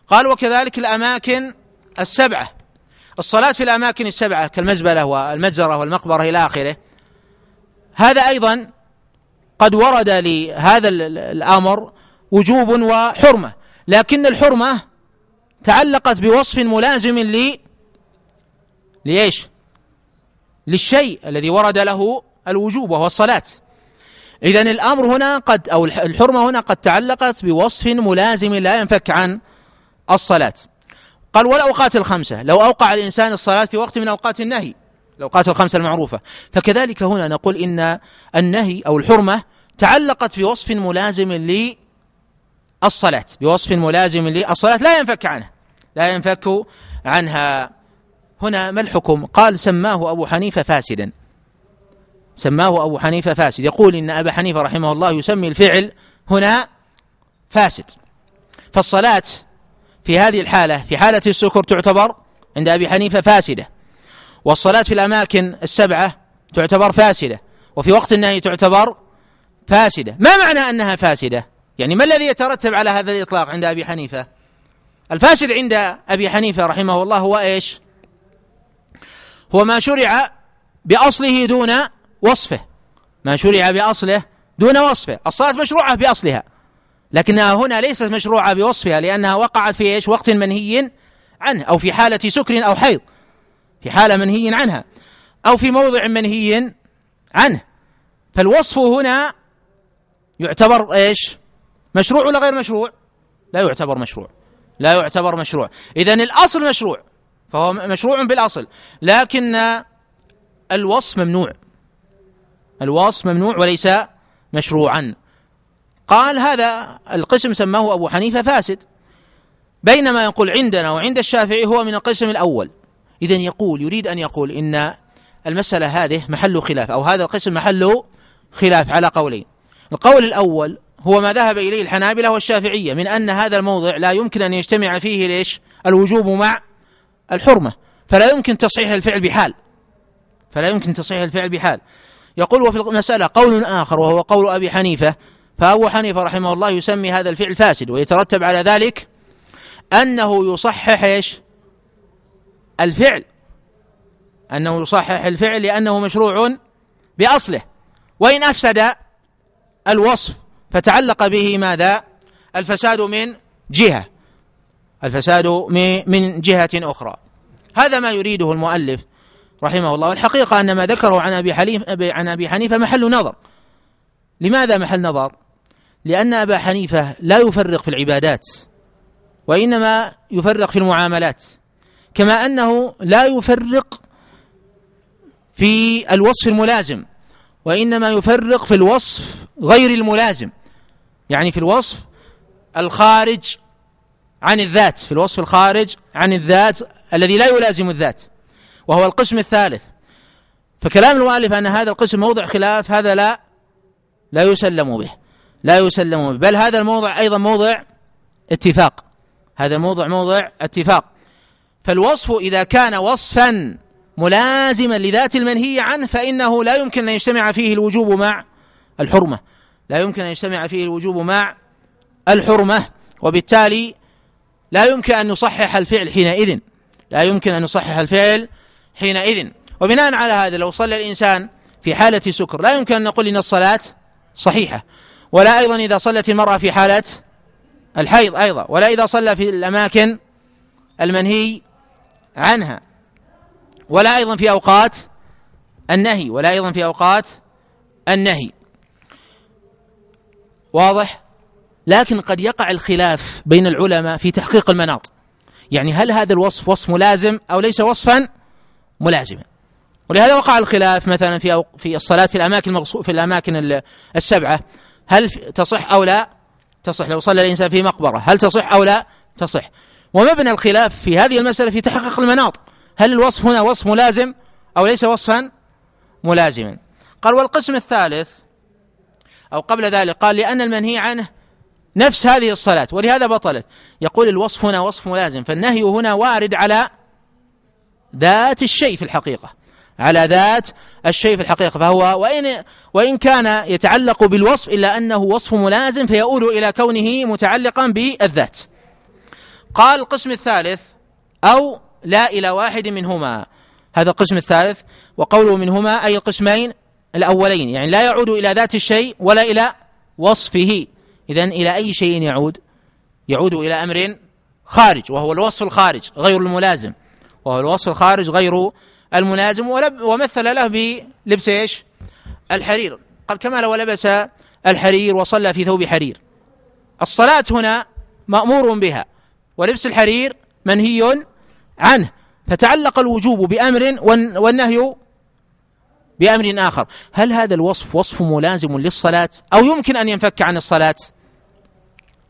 قال وكذلك الأماكن السبعة الصلاة في الأماكن السبعة كالمزبلة والمجزرة والمقبرة إلى آخره هذا أيضا قد ورد لهذا الأمر وجوب وحرمة لكن الحرمة تعلقت بوصف ملازم لي لإيش للشيء الذي ورد له الوجوب وهو الصلاة إذا الأمر هنا قد أو الحرمة هنا قد تعلقت بوصف ملازم لا ينفك عن الصلاة قال والأوقات الخمسة لو أوقع الإنسان الصلاة في وقت من أوقات النهي الأوقات الخمسة المعروفة فكذلك هنا نقول إن النهي أو الحرمة تعلقت بوصف ملازم للصلاة بوصف ملازم للصلاة لا ينفك عنها لا ينفك عنها هنا ما الحكم قال سماه أبو حنيفة فاسدا سماه أبو حنيفة فاسد يقول إن أبا حنيفة رحمه الله يسمي الفعل هنا فاسد فالصلاة في هذه الحالة في حالة السكر تعتبر عند أبي حنيفة فاسدة والصلاة في الأماكن السبعة تعتبر فاسدة وفي وقت النهي تعتبر فاسدة ما معنى أنها فاسدة يعني ما الذي يترتب على هذا الإطلاق عند أبي حنيفة الفاسد عند أبي حنيفة رحمه الله هو إيش هو ما شرع بأصله دون وصفه ما شرع بأصله دون وصفه الصلاة مشروعة بأصلها لكنها هنا ليست مشروعة بوصفها لأنها وقعت في إيش وقت منهي عنه أو في حالة سكر أو حيض في حالة منهي عنها أو في موضع منهي عنه فالوصف هنا يعتبر إيش مشروع ولا غير مشروع لا يعتبر مشروع لا يعتبر مشروع إذا الأصل مشروع فهو مشروع بالأصل لكن الوصف ممنوع الوصف ممنوع وليس مشروعا قال هذا القسم سماه أبو حنيفة فاسد بينما يقول عندنا وعند الشافعي هو من القسم الأول إذا يقول يريد أن يقول إن المسألة هذه محل خلاف أو هذا القسم محل خلاف على قولين القول الأول هو ما ذهب إليه الحنابلة والشافعية من أن هذا الموضع لا يمكن أن يجتمع فيه ليش الوجوب مع الحرمة فلا يمكن تصحيح الفعل بحال فلا يمكن تصحيح الفعل بحال يقول وفي المسألة قول آخر وهو قول أبي حنيفة فأبو حنيفة رحمه الله يسمي هذا الفعل فاسد ويترتب على ذلك أنه يصحح إيش الفعل أنه يصحح الفعل لأنه مشروع بأصله وإن أفسد الوصف فتعلق به ماذا الفساد من جهة الفساد من جهة أخرى هذا ما يريده المؤلف رحمه الله والحقيقة أن ما ذكره عن أبي, حليف عن أبي حنيفة محل نظر لماذا محل نظر لأن أبا حنيفة لا يفرق في العبادات وإنما يفرق في المعاملات كما أنه لا يفرق في الوصف الملازم وإنما يفرق في الوصف غير الملازم يعني في الوصف الخارج عن الذات في الوصف الخارج عن الذات الذي لا يلازم الذات وهو القسم الثالث فكلام المؤلف أن هذا القسم موضع خلاف هذا لا لا يسلم به لا يسلم به بل هذا الموضع أيضا موضع اتفاق هذا الموضع موضع اتفاق فالوصف إذا كان وصفا ملازما لذات المنهي عنه فإنه لا يمكن أن يجتمع فيه الوجوب مع الحرمة لا يمكن أن يجتمع فيه الوجوب مع الحرمة وبالتالي لا يمكن أن نصحح الفعل حينئذ لا يمكن أن نصحح الفعل حينئذ وبناء على هذا لو صلى الإنسان في حالة سكر لا يمكن أن نقول إن الصلاة صحيحة ولا أيضا إذا صلت المرأة في حالة الحيض أيضا ولا إذا صلى في الأماكن المنهي عنها ولا أيضا في أوقات النهي ولا أيضا في أوقات النهي واضح لكن قد يقع الخلاف بين العلماء في تحقيق المناط يعني هل هذا الوصف وصف ملازم أو ليس وصفا ملازمة ولهذا وقع الخلاف مثلا في في الصلاة في الأماكن المغصو في الأماكن السبعة هل تصح أو لا تصح لو صلى الإنسان في مقبرة هل تصح أو لا تصح ومبنى الخلاف في هذه المسألة في تحقق المناط هل الوصف هنا وصف ملازم أو ليس وصفا ملازما قال والقسم الثالث أو قبل ذلك قال لأن المنهي عنه نفس هذه الصلاة ولهذا بطلت يقول الوصف هنا وصف ملازم فالنهي هنا وارد على ذات الشيء في الحقيقة على ذات الشيء في الحقيقة فهو وإن, وإن كان يتعلق بالوصف إلا أنه وصف ملازم فيؤول إلى كونه متعلقا بالذات قال القسم الثالث أو لا إلى واحد منهما هذا القسم الثالث وقوله منهما أي القسمين الأولين يعني لا يعود إلى ذات الشيء ولا إلى وصفه إذا إلى أي شيء يعود يعود إلى أمر خارج وهو الوصف الخارج غير الملازم وهو الوصف الخارج غير الملازم ومثل له بلبس ايش؟ الحرير قال كما لو لبس الحرير وصلى في ثوب حرير الصلاة هنا مأمور بها ولبس الحرير منهي عنه فتعلق الوجوب بأمر والنهي بأمر آخر هل هذا الوصف وصف ملازم للصلاة أو يمكن أن ينفك عن الصلاة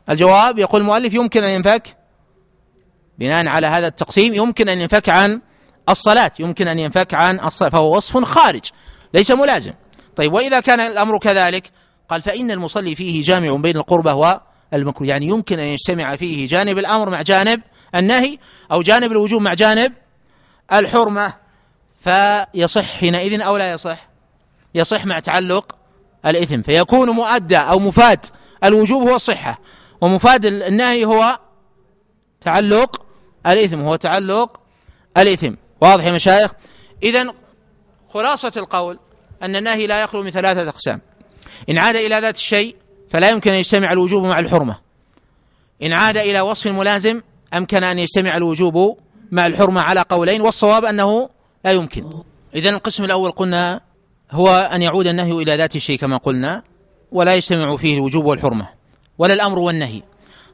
الجواب يقول المؤلف يمكن أن ينفك بناء على هذا التقسيم يمكن أن ينفك عن الصلاة يمكن أن ينفك عن الصلاة فهو وصف خارج ليس ملازم طيب وإذا كان الأمر كذلك قال فإن المصلي فيه جامع بين القربة والمكروه يعني يمكن أن يجتمع فيه جانب الأمر مع جانب النهي أو جانب الوجوب مع جانب الحرمة فيصح حينئذ أو لا يصح يصح مع تعلق الإثم فيكون مؤدى أو مفاد الوجوب هو الصحة ومفاد النهي هو تعلق الإثم هو تعلق الإثم واضح يا مشايخ إذا خلاصة القول أن النهي لا يخلو من ثلاثة أقسام إن عاد إلى ذات الشيء فلا يمكن أن يجتمع الوجوب مع الحرمة إن عاد إلى وصف ملازم أمكن أن يجتمع الوجوب مع الحرمة على قولين والصواب أنه لا يمكن إذا القسم الأول قلنا هو أن يعود النهي إلى ذات الشيء كما قلنا ولا يجتمع فيه الوجوب والحرمة ولا الأمر والنهي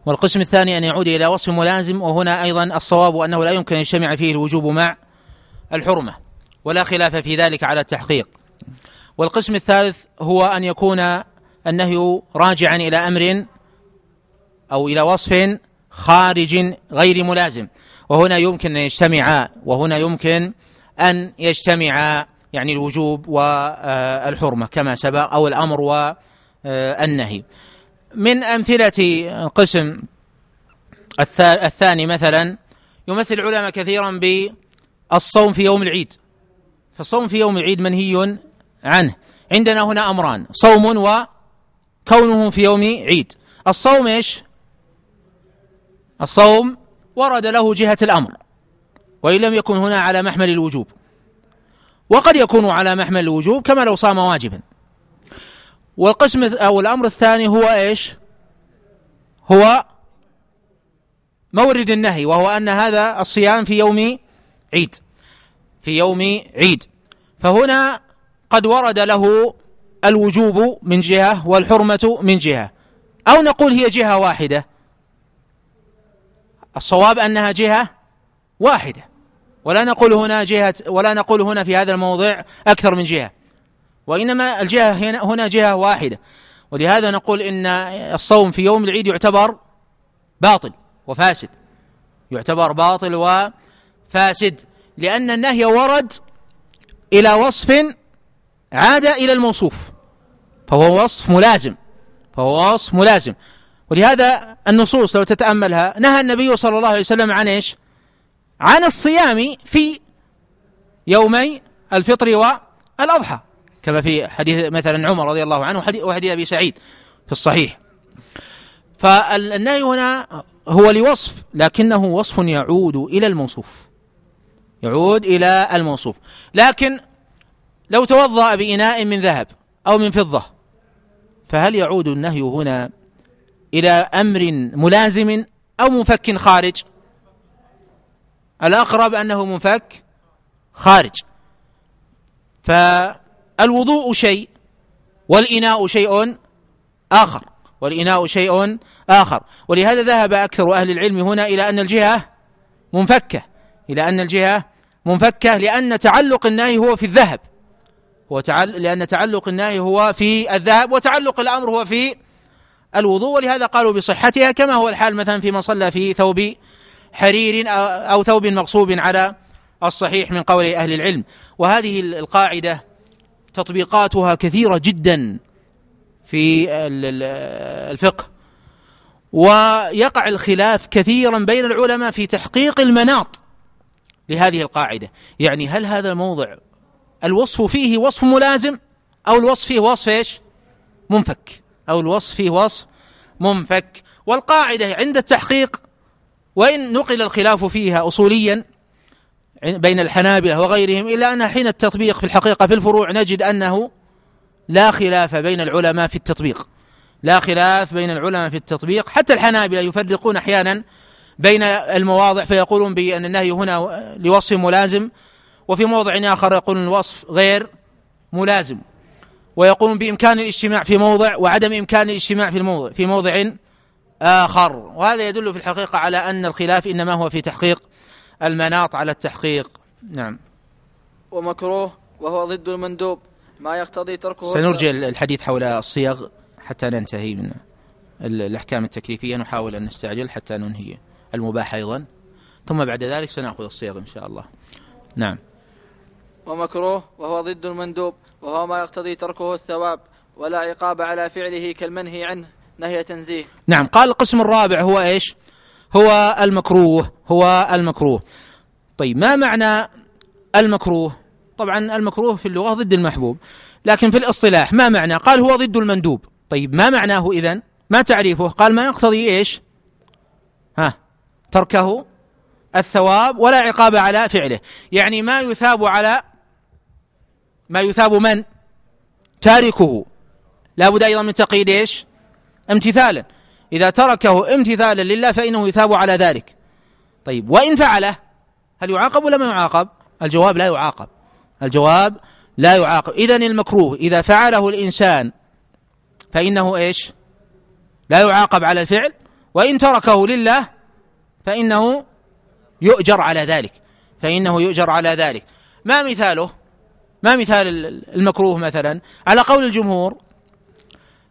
والقسم الثاني أن يعود إلى وصف ملازم وهنا أيضا الصواب أنه لا يمكن أن يجتمع فيه الوجوب مع الحرمة ولا خلاف في ذلك على التحقيق والقسم الثالث هو أن يكون النهي راجعا إلى أمر أو إلى وصف خارج غير ملازم وهنا يمكن أن يجتمع وهنا يمكن أن يجتمع يعني الوجوب والحرمة كما سبق أو الأمر والنهي من أمثلة القسم الثاني مثلا يمثل العلماء كثيرا بالصوم في يوم العيد فالصوم في يوم العيد منهي عنه عندنا هنا أمران صوم وكونه في يوم عيد الصوم إيش الصوم ورد له جهة الأمر وإن لم يكن هنا على محمل الوجوب وقد يكون على محمل الوجوب كما لو صام واجبا والقسم أو الأمر الثاني هو إيش هو مورد النهي وهو أن هذا الصيام في يوم عيد في يوم عيد فهنا قد ورد له الوجوب من جهة والحرمة من جهة أو نقول هي جهة واحدة الصواب أنها جهة واحدة ولا نقول هنا جهة ولا نقول هنا في هذا الموضع أكثر من جهة وإنما الجهة هنا, هنا جهة واحدة ولهذا نقول إن الصوم في يوم العيد يعتبر باطل وفاسد يعتبر باطل وفاسد لأن النهي ورد إلى وصف عاد إلى الموصوف فهو وصف ملازم فهو وصف ملازم ولهذا النصوص لو تتأملها نهى النبي صلى الله عليه وسلم عن إيش عن الصيام في يومي الفطر والأضحى كما في حديث مثلا عمر رضي الله عنه وحديث أبي سعيد في الصحيح فالنهي هنا هو لوصف لكنه وصف يعود إلى الموصوف يعود إلى الموصوف لكن لو توضأ بإناء من ذهب أو من فضة فهل يعود النهي هنا إلى أمر ملازم أو منفك خارج الأقرب أنه منفك خارج ف الوضوء شيء والإناء شيء آخر والإناء شيء آخر ولهذا ذهب أكثر أهل العلم هنا إلى أن الجهة منفكة إلى أن الجهة منفكة لأن تعلق النهي هو في الذهب وتعل... لأن تعلق النهي هو في الذهب وتعلق الأمر هو في الوضوء ولهذا قالوا بصحتها كما هو الحال مثلا في من صلى في ثوب حرير أو ثوب مغصوب على الصحيح من قول أهل العلم وهذه القاعدة تطبيقاتها كثيرة جدا في الفقه ويقع الخلاف كثيرا بين العلماء في تحقيق المناط لهذه القاعدة يعني هل هذا الموضع الوصف فيه وصف ملازم أو الوصف فيه وصف إيش منفك أو الوصف فيه وصف منفك والقاعدة عند التحقيق وإن نقل الخلاف فيها أصوليا بين الحنابلة وغيرهم إلا أن حين التطبيق في الحقيقة في الفروع نجد أنه لا خلاف بين العلماء في التطبيق لا خلاف بين العلماء في التطبيق حتى الحنابلة يفرقون أحيانا بين المواضع فيقولون بأن النهي هنا لوصف ملازم وفي موضع آخر يقولون الوصف غير ملازم ويقولون بإمكان الاجتماع في موضع وعدم إمكان الاجتماع في الموضع في موضع آخر وهذا يدل في الحقيقة على أن الخلاف إنما هو في تحقيق المناط على التحقيق نعم ومكروه وهو ضد المندوب ما يقتضي تركه سنرجع الحديث حول الصيغ حتى ننتهي من الأحكام التكليفية نحاول أن نستعجل حتى ننهي المباح أيضا ثم بعد ذلك سنأخذ الصيغ إن شاء الله نعم ومكروه وهو ضد المندوب وهو ما يقتضي تركه الثواب ولا عقاب على فعله كالمنهي عنه نهي تنزيه نعم قال القسم الرابع هو إيش هو المكروه هو المكروه طيب ما معنى المكروه طبعا المكروه في اللغة ضد المحبوب لكن في الاصطلاح ما معنى قال هو ضد المندوب طيب ما معناه إذن ما تعريفه قال ما يقتضي إيش ها تركه الثواب ولا عقاب على فعله يعني ما يثاب على ما يثاب من تاركه لا بد أيضا من تقييد إيش امتثالا إذا تركه امتثالا لله فإنه يثاب على ذلك طيب وإن فعله هل يعاقب ولا ما يعاقب الجواب لا يعاقب الجواب لا يعاقب إذا المكروه إذا فعله الإنسان فإنه إيش لا يعاقب على الفعل وإن تركه لله فإنه يؤجر على ذلك فإنه يؤجر على ذلك ما مثاله ما مثال المكروه مثلا على قول الجمهور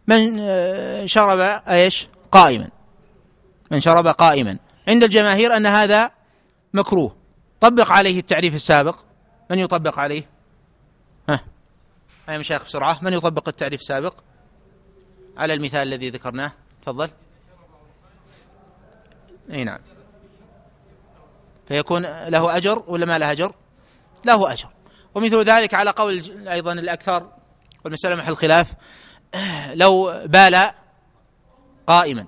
من آه، شرب ايش قائما من شرب قائما عند الجماهير أن هذا مكروه طبق عليه التعريف السابق من يطبق عليه ها يا مشايخ بسرعة من يطبق التعريف السابق على المثال الذي ذكرناه تفضل اي نعم فيكون له أجر ولا ما له أجر له أجر ومثل ذلك على قول أيضا الأكثر والمسألة محل الخلاف [CLEARS THROAT] لو بال قائما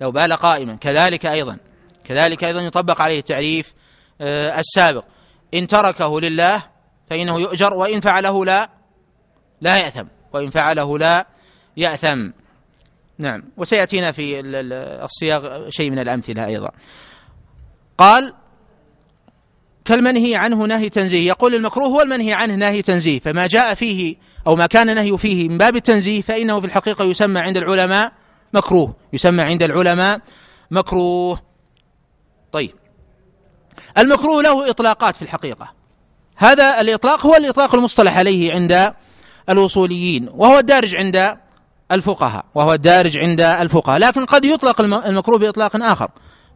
لو بال قائما كذلك أيضا كذلك أيضا يطبق عليه التعريف آه، السابق إن تركه لله فإنه يؤجر وإن فعله لا لا يأثم وإن فعله لا يأثم نعم وسيأتينا في الصياغ شيء من الأمثلة أيضا قال كالمنهي عنه نهي تنزيه يقول المكروه هو المنهي عنه نهي تنزيه فما جاء فيه أو ما كان نهي فيه من باب التنزيه فإنه في الحقيقة يسمى عند العلماء مكروه يسمى عند العلماء مكروه طيب المكروه له إطلاقات في الحقيقة هذا الإطلاق هو الإطلاق المصطلح عليه عند الوصوليين وهو الدارج عند الفقهاء وهو الدارج عند الفقهاء لكن قد يطلق المكروه بإطلاق آخر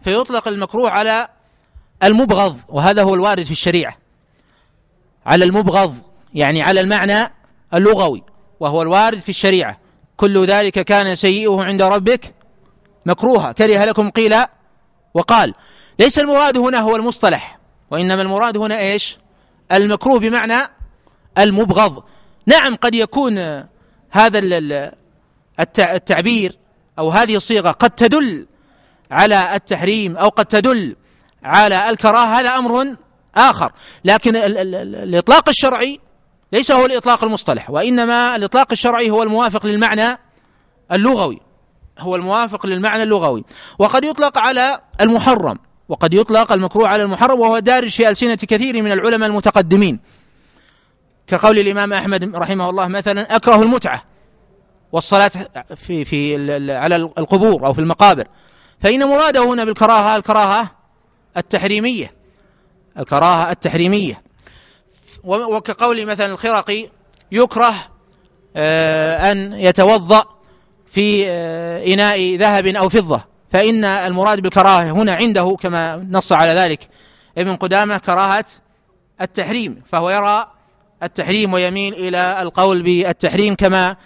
فيطلق المكروه على المبغض وهذا هو الوارد في الشريعة على المبغض يعني على المعنى اللغوي وهو الوارد في الشريعة كل ذلك كان سيئه عند ربك مكروها كره لكم قيل وقال ليس المراد هنا هو المصطلح وإنما المراد هنا إيش المكروه بمعنى المبغض نعم قد يكون هذا التعبير أو هذه الصيغة قد تدل على التحريم أو قد تدل على الكراهة هذا أمر آخر لكن الإطلاق الشرعي ليس هو الإطلاق المصطلح وإنما الإطلاق الشرعي هو الموافق للمعنى اللغوي هو الموافق للمعنى اللغوي وقد يطلق على المحرم وقد يطلق المكروه على المحرم وهو دارج في ألسنة كثير من العلماء المتقدمين كقول الإمام أحمد رحمه الله مثلا أكره المتعة والصلاة في في على القبور أو في المقابر فإن مراده هنا بالكراهة الكراهة التحريمية الكراهة التحريمية وكقول مثلا الخرقي يكره آه، أن يتوضأ في آه، إناء ذهب أو فضة فإن المراد بالكراهة هنا عنده كما نص على ذلك ابن قدامة كراهة التحريم فهو يرى التحريم ويميل إلى القول بالتحريم كما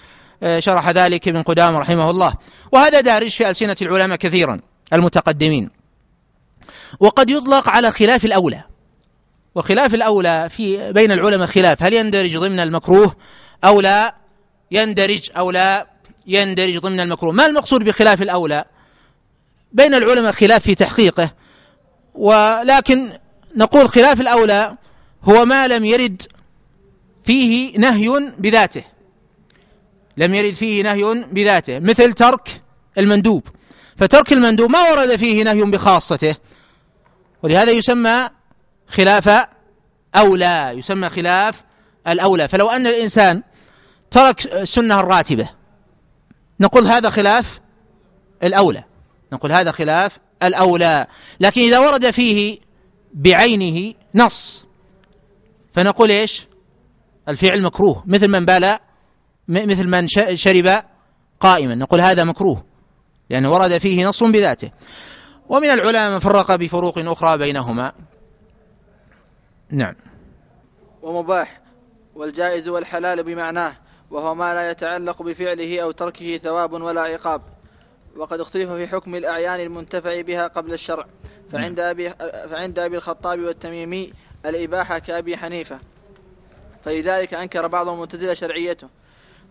آه، شرح ذلك ابن قدامة رحمه الله وهذا دارج في ألسنة العلماء كثيرا المتقدمين وقد يطلق على خلاف الأولى وخلاف الأولى في بين العلماء خلاف هل يندرج ضمن المكروه أو لا يندرج أو لا يندرج ضمن المكروه ما المقصود بخلاف الأولى بين العلماء خلاف في تحقيقه ولكن نقول خلاف الأولى هو ما لم يرد فيه نهي بذاته لم يرد فيه نهي بذاته مثل ترك المندوب فترك المندوب ما ورد فيه نهي بخاصته ولهذا يسمى خلاف أولى يسمى خلاف الأولى فلو أن الإنسان ترك السنة الراتبة نقول هذا خلاف الأولى نقول هذا خلاف الأولى لكن إذا ورد فيه بعينه نص فنقول إيش الفعل مكروه مثل من بال مثل من شرب قائما نقول هذا مكروه لأنه ورد فيه نص بذاته ومن العلماء من فرق بفروق أخرى بينهما نعم ومباح والجائز والحلال بمعناه وهو ما لا يتعلق بفعله أو تركه ثواب ولا عقاب وقد اختلف في حكم الأعيان المنتفع بها قبل الشرع فعند نعم. أبي, فعند أبي الخطاب والتميمي الإباحة كأبي حنيفة فلذلك أنكر بعض المعتزلة شرعيته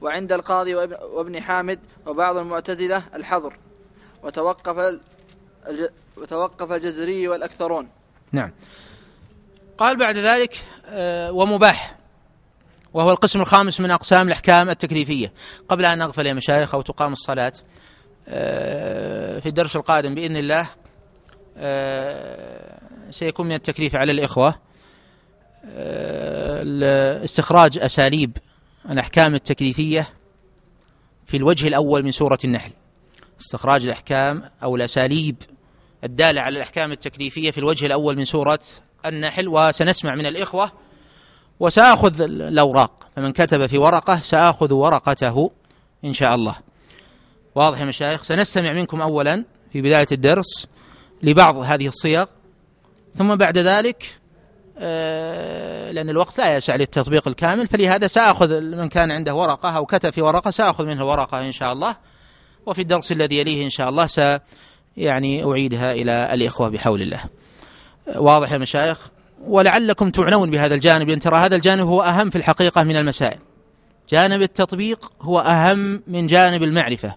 وعند القاضي وابن حامد وبعض المعتزلة الحظر وتوقف وتوقف الجزري والأكثرون نعم قال بعد ذلك آه، ومباح وهو القسم الخامس من أقسام الأحكام التكليفية قبل أن نغفل يا مشايخ أو تقام الصلاة آه، في الدرس القادم بإذن الله آه، سيكون من التكليف على الإخوة استخراج أساليب الأحكام التكليفية في الوجه الأول من سورة النحل استخراج الأحكام أو الأساليب الدالة على الأحكام التكليفية في الوجه الأول من سورة النحل وسنسمع من الإخوة وسأخذ الأوراق فمن كتب في ورقة سأخذ ورقته إن شاء الله واضح يا مشايخ سنستمع منكم أولا في بداية الدرس لبعض هذه الصيغ ثم بعد ذلك آه، لأن الوقت لا يسع للتطبيق الكامل فلهذا سأخذ من كان عنده ورقة أو كتب في ورقة سأخذ منه ورقة إن شاء الله وفي الدرس الذي يليه إن شاء الله سأعيدها يعني أعيدها إلى الإخوة بحول الله واضح يا مشايخ ولعلكم تعنون بهذا الجانب لأن ترى هذا الجانب هو أهم في الحقيقة من المسائل جانب التطبيق هو أهم من جانب المعرفة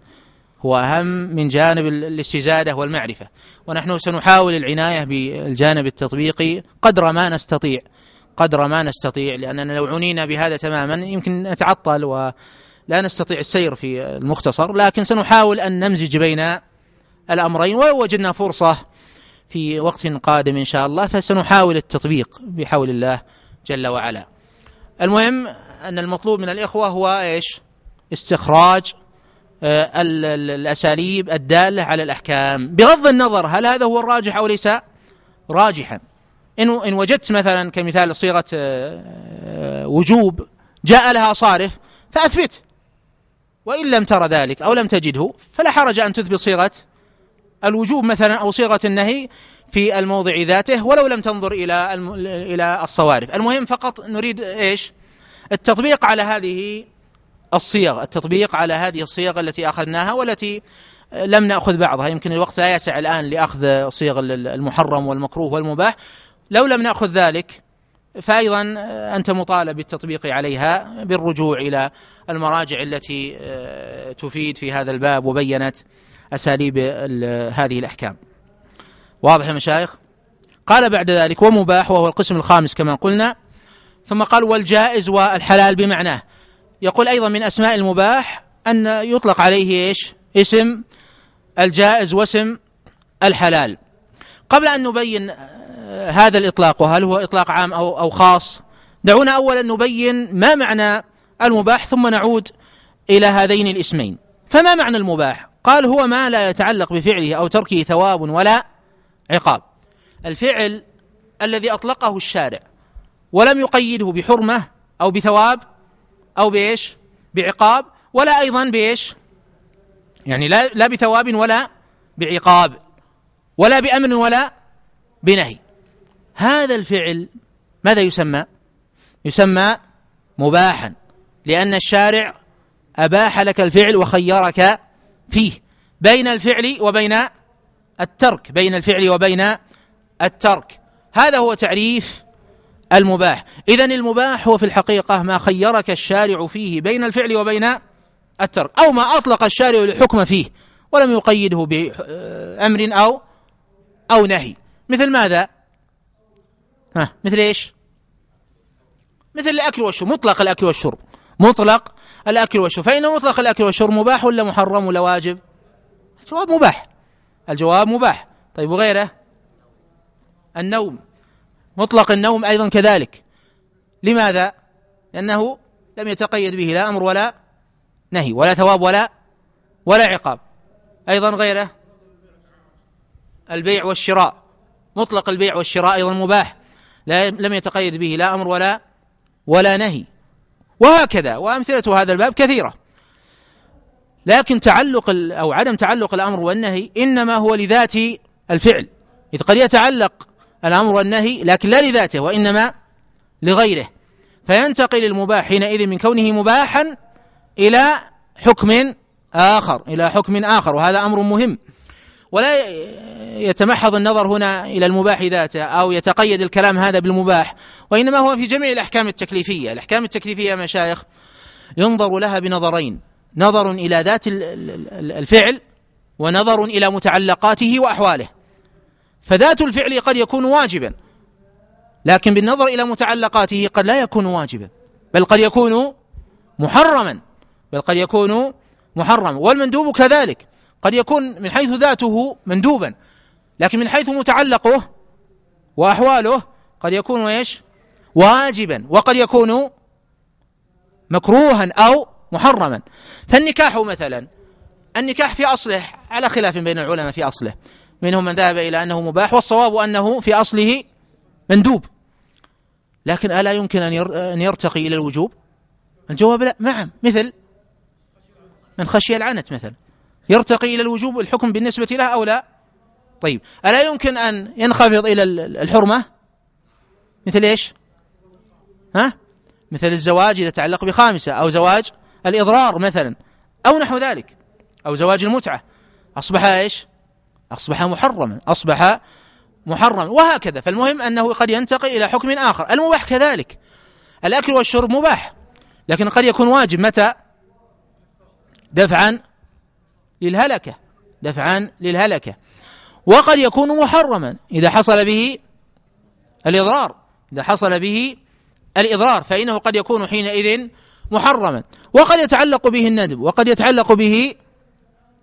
هو أهم من جانب الاستزادة والمعرفة ونحن سنحاول العناية بالجانب التطبيقي قدر ما نستطيع قدر ما نستطيع لأننا لو عنينا بهذا تماما يمكن نتعطل ولا نستطيع السير في المختصر لكن سنحاول أن نمزج بين الأمرين ولو وجدنا فرصة في وقت قادم إن شاء الله فسنحاول التطبيق بحول الله جل وعلا المهم أن المطلوب من الإخوة هو إيش استخراج آه، الأساليب الدالة على الأحكام بغض النظر هل هذا هو الراجح أو ليس راجحا إن إن وجدت مثلا كمثال صيغة آه، آه، وجوب جاء لها صارف فأثبت وإن لم ترى ذلك أو لم تجده فلا حرج أن تثبت صيغة الوجوب مثلا أو صيغة النهي في الموضع ذاته ولو لم تنظر إلى الم... إلى الصوارف المهم فقط نريد إيش التطبيق على هذه الصيغ التطبيق على هذه الصيغ التي أخذناها والتي لم نأخذ بعضها يمكن الوقت لا يسع الآن لأخذ صيغ المحرم والمكروه والمباح لو لم نأخذ ذلك فأيضا أنت مطالب بالتطبيق عليها بالرجوع إلى المراجع التي آه، تفيد في هذا الباب وبينت أساليب هذه الأحكام واضح يا مشايخ قال بعد ذلك ومباح وهو القسم الخامس كما قلنا ثم قال والجائز والحلال بمعناه يقول أيضا من أسماء المباح أن يطلق عليه إيش اسم الجائز واسم الحلال قبل أن نبين آه، هذا الإطلاق وهل هو إطلاق عام أو, أو خاص دعونا أولا نبين ما معنى المباح ثم نعود إلى هذين الاسمين فما معنى المباح قال هو ما لا يتعلق بفعله او تركه ثواب ولا عقاب الفعل الذي اطلقه الشارع ولم يقيده بحرمه او بثواب او بايش بعقاب ولا ايضا بايش يعني لا لا بثواب ولا بعقاب ولا بامر ولا بنهي هذا الفعل ماذا يسمى يسمى مباحا لان الشارع اباح لك الفعل وخيرك فيه بين الفعل وبين الترك بين الفعل وبين الترك هذا هو تعريف المباح إذا المباح هو في الحقيقة ما خيرك الشارع فيه بين الفعل وبين الترك أو ما أطلق الشارع الحكم فيه ولم يقيده بأمر أو أو نهي مثل ماذا ها مثل إيش مثل الأكل والشرب مطلق الأكل والشرب مطلق الأكل والشرب فإن مطلق الأكل والشرب مباح ولا محرم ولا واجب الجواب مباح الجواب مباح طيب وغيره النوم مطلق النوم أيضا كذلك لماذا لأنه لم يتقيد به لا أمر ولا نهي ولا ثواب ولا ولا عقاب أيضا غيره البيع والشراء مطلق البيع والشراء أيضا مباح لا لم يتقيد به لا أمر ولا ولا نهي وهكذا وأمثلة هذا الباب كثيرة لكن تعلق أو عدم تعلق الأمر والنهي إنما هو لذات الفعل إذ قد يتعلق الأمر والنهي لكن لا لذاته وإنما لغيره فينتقل المباح حينئذ من كونه مباحا إلى حكم آخر إلى حكم آخر وهذا أمر مهم ولا يتمحض النظر هنا إلى المباح ذاته أو يتقيد الكلام هذا بالمباح وإنما هو في جميع الأحكام التكليفية الأحكام التكليفية يا مشايخ ينظر لها بنظرين نظر إلى ذات الفعل ونظر إلى متعلقاته وأحواله فذات الفعل قد يكون واجبا لكن بالنظر إلى متعلقاته قد لا يكون واجبا بل قد يكون محرما بل قد يكون محرما والمندوب كذلك قد يكون من حيث ذاته مندوبا لكن من حيث متعلقه وأحواله قد يكون إيش واجبا وقد يكون مكروها أو محرما فالنكاح مثلا النكاح في أصله على خلاف بين العلماء في أصله منهم من ذهب إلى أنه مباح والصواب أنه في أصله مندوب لكن ألا يمكن أن يرتقي إلى الوجوب الجواب لا نعم مثل من خشي العنت مثلا يرتقي إلى الوجوب الحكم بالنسبة له أو لا طيب ألا يمكن أن ينخفض إلى الحرمة مثل إيش ها مثل الزواج إذا تعلق بخامسة أو زواج الإضرار مثلا أو نحو ذلك أو زواج المتعة أصبح إيش أصبح محرما أصبح محرما وهكذا فالمهم أنه قد ينتقل إلى حكم آخر المباح كذلك الأكل والشرب مباح لكن قد يكون واجب متى دفعا للهلكة دفعا للهلكة وقد يكون محرما إذا حصل به الإضرار إذا حصل به الإضرار فإنه قد يكون حينئذ محرما وقد يتعلق به الندب وقد يتعلق به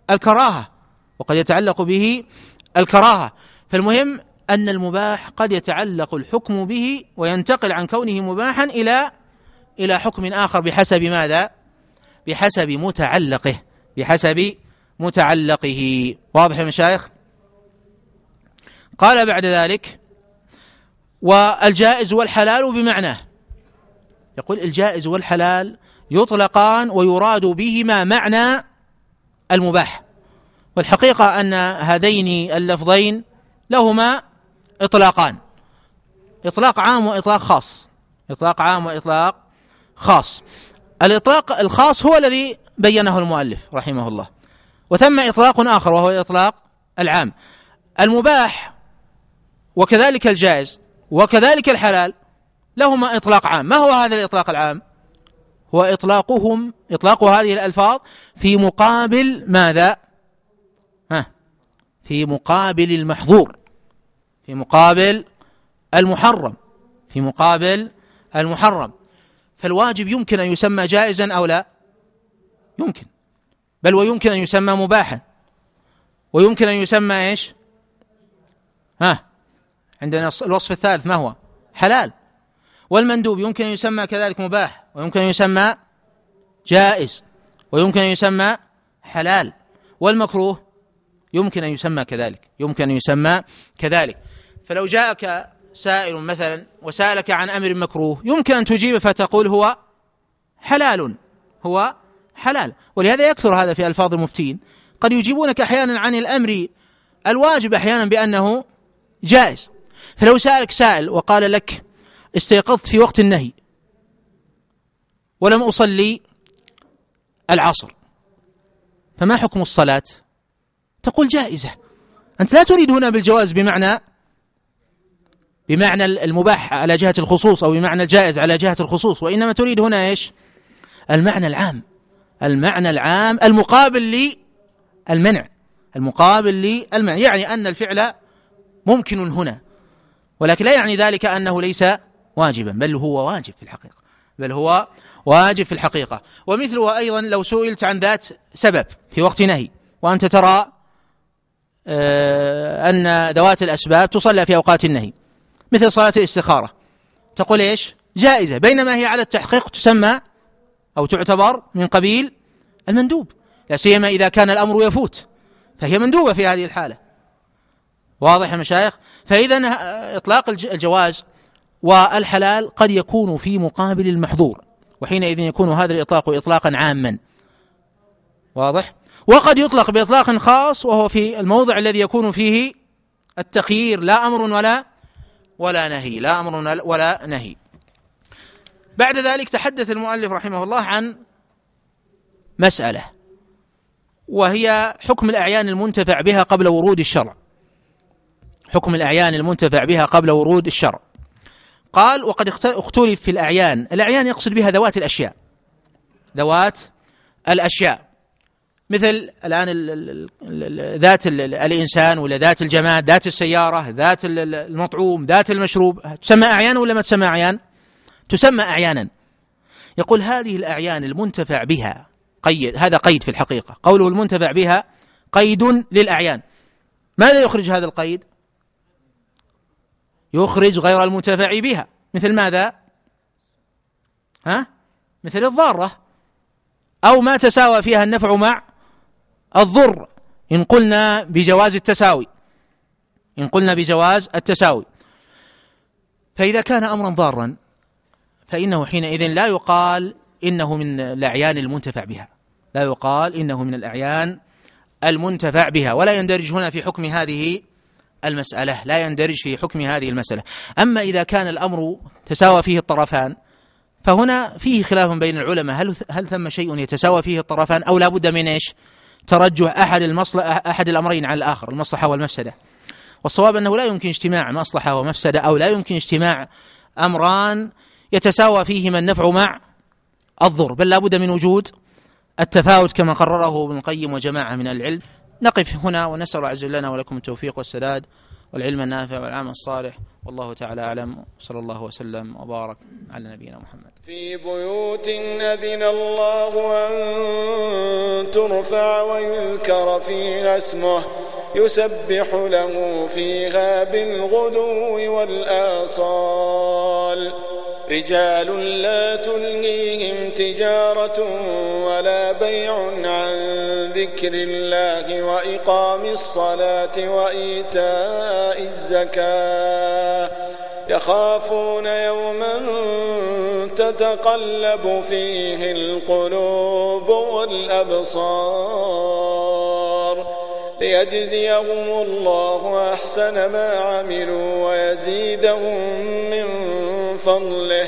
الكراهة وقد يتعلق به الكراهة فالمهم أن المباح قد يتعلق الحكم به وينتقل عن كونه مباحا إلى إلى حكم آخر بحسب ماذا؟ بحسب متعلقه بحسب متعلقه واضح يا مشايخ؟ قال بعد ذلك والجائز والحلال بمعناه يقول الجائز والحلال يطلقان ويراد بهما معنى المباح والحقيقة أن هذين اللفظين لهما إطلاقان إطلاق عام وإطلاق خاص إطلاق عام وإطلاق خاص الإطلاق الخاص هو الذي بينه المؤلف رحمه الله وثم إطلاق آخر وهو الإطلاق العام المباح وكذلك الجائز وكذلك الحلال لهما إطلاق عام ما هو هذا الإطلاق العام هو إطلاقهم إطلاق هذه الألفاظ في مقابل ماذا ها في مقابل المحظور في مقابل المحرم في مقابل المحرم فالواجب يمكن أن يسمى جائزا أو لا يمكن بل ويمكن أن يسمى مباحا ويمكن أن يسمى إيش ها عندنا الوصف الثالث ما هو حلال والمندوب يمكن أن يسمى كذلك مباح ويمكن أن يسمى جائز ويمكن أن يسمى حلال والمكروه يمكن أن يسمى كذلك يمكن أن يسمى كذلك فلو جاءك سائل مثلا وسألك عن أمر مكروه يمكن أن تجيب فتقول هو حلال هو حلال ولهذا يكثر هذا في ألفاظ المفتين قد يجيبونك أحيانا عن الأمر الواجب أحيانا بأنه جائز فلو سألك سائل وقال لك استيقظت في وقت النهي ولم أصلي العصر فما حكم الصلاة تقول جائزة أنت لا تريد هنا بالجواز بمعنى بمعنى المباح على جهة الخصوص أو بمعنى الجائز على جهة الخصوص وإنما تريد هنا إيش المعنى العام المعنى العام المقابل للمنع المقابل للمنع يعني أن الفعل ممكن هنا ولكن لا يعني ذلك أنه ليس واجبا بل هو واجب في الحقيقة بل هو واجب في الحقيقة ومثله أيضا لو سئلت عن ذات سبب في وقت نهي وأنت ترى آه، أن ذوات الأسباب تصلى في أوقات النهي مثل صلاة الاستخارة تقول إيش جائزة بينما هي على التحقيق تسمى أو تعتبر من قبيل المندوب لا سيما إذا كان الأمر يفوت فهي مندوبة في هذه الحالة واضح المشايخ فإذا إطلاق الجواز والحلال قد يكون في مقابل المحظور وحينئذ يكون هذا الإطلاق إطلاقا عاما واضح وقد يطلق بإطلاق خاص وهو في الموضع الذي يكون فيه التخيير لا أمر ولا ولا نهي لا أمر ولا نهي بعد ذلك تحدث المؤلف رحمه الله عن مسألة وهي حكم الأعيان المنتفع بها قبل ورود الشرع حكم الأعيان المنتفع بها قبل ورود الشرع قال وقد اختلف في الأعيان الأعيان يقصد بها ذوات الأشياء ذوات الأشياء مثل الآن ذات الإنسان ولا ذات الجماد ذات السيارة ذات المطعوم ذات المشروب تسمى أعيان ولا ما تسمى أعيان تسمى أعيانا يقول هذه الأعيان المنتفع بها قيد هذا قيد في الحقيقة قوله المنتفع بها قيد للأعيان ماذا يخرج هذا القيد يخرج غير المنتفع بها مثل ماذا ها مثل الضارة أو ما تساوى فيها النفع مع الضر إن قلنا بجواز التساوي إن قلنا بجواز التساوي فإذا كان أمرا ضارا فإنه حينئذ لا يقال إنه من الأعيان المنتفع بها لا يقال إنه من الأعيان المنتفع بها ولا يندرج هنا في حكم هذه المسألة لا يندرج في حكم هذه المسألة أما إذا كان الأمر تساوى فيه الطرفان فهنا فيه خلاف بين العلماء هل هل ثم شيء يتساوى فيه الطرفان أو لا بد من إيش ترجح أحد المصلحة أحد الأمرين على الآخر المصلحة والمفسدة والصواب أنه لا يمكن اجتماع مصلحة ومفسدة أو لا يمكن اجتماع أمران يتساوى فيهما النفع مع الضر بل لا بد من وجود التفاوت كما قرره ابن القيم وجماعة من العلم نقف هنا ونسأل الله عز وجل لنا ولكم التوفيق والسداد والعلم النافع والعمل الصالح والله تعالى أعلم صلى الله وسلم وبارك على نبينا محمد في بيوت أذن الله أن ترفع ويذكر فيها اسمه يسبح له فيها بالغدو والآصال رجال لا تلهيهم تجارة ولا بيع عن ذكر الله وإقام الصلاة وإيتاء الزكاة يخافون يوما تتقلب فيه القلوب والأبصار ليجزيهم الله أحسن ما عملوا ويزيدهم من فضله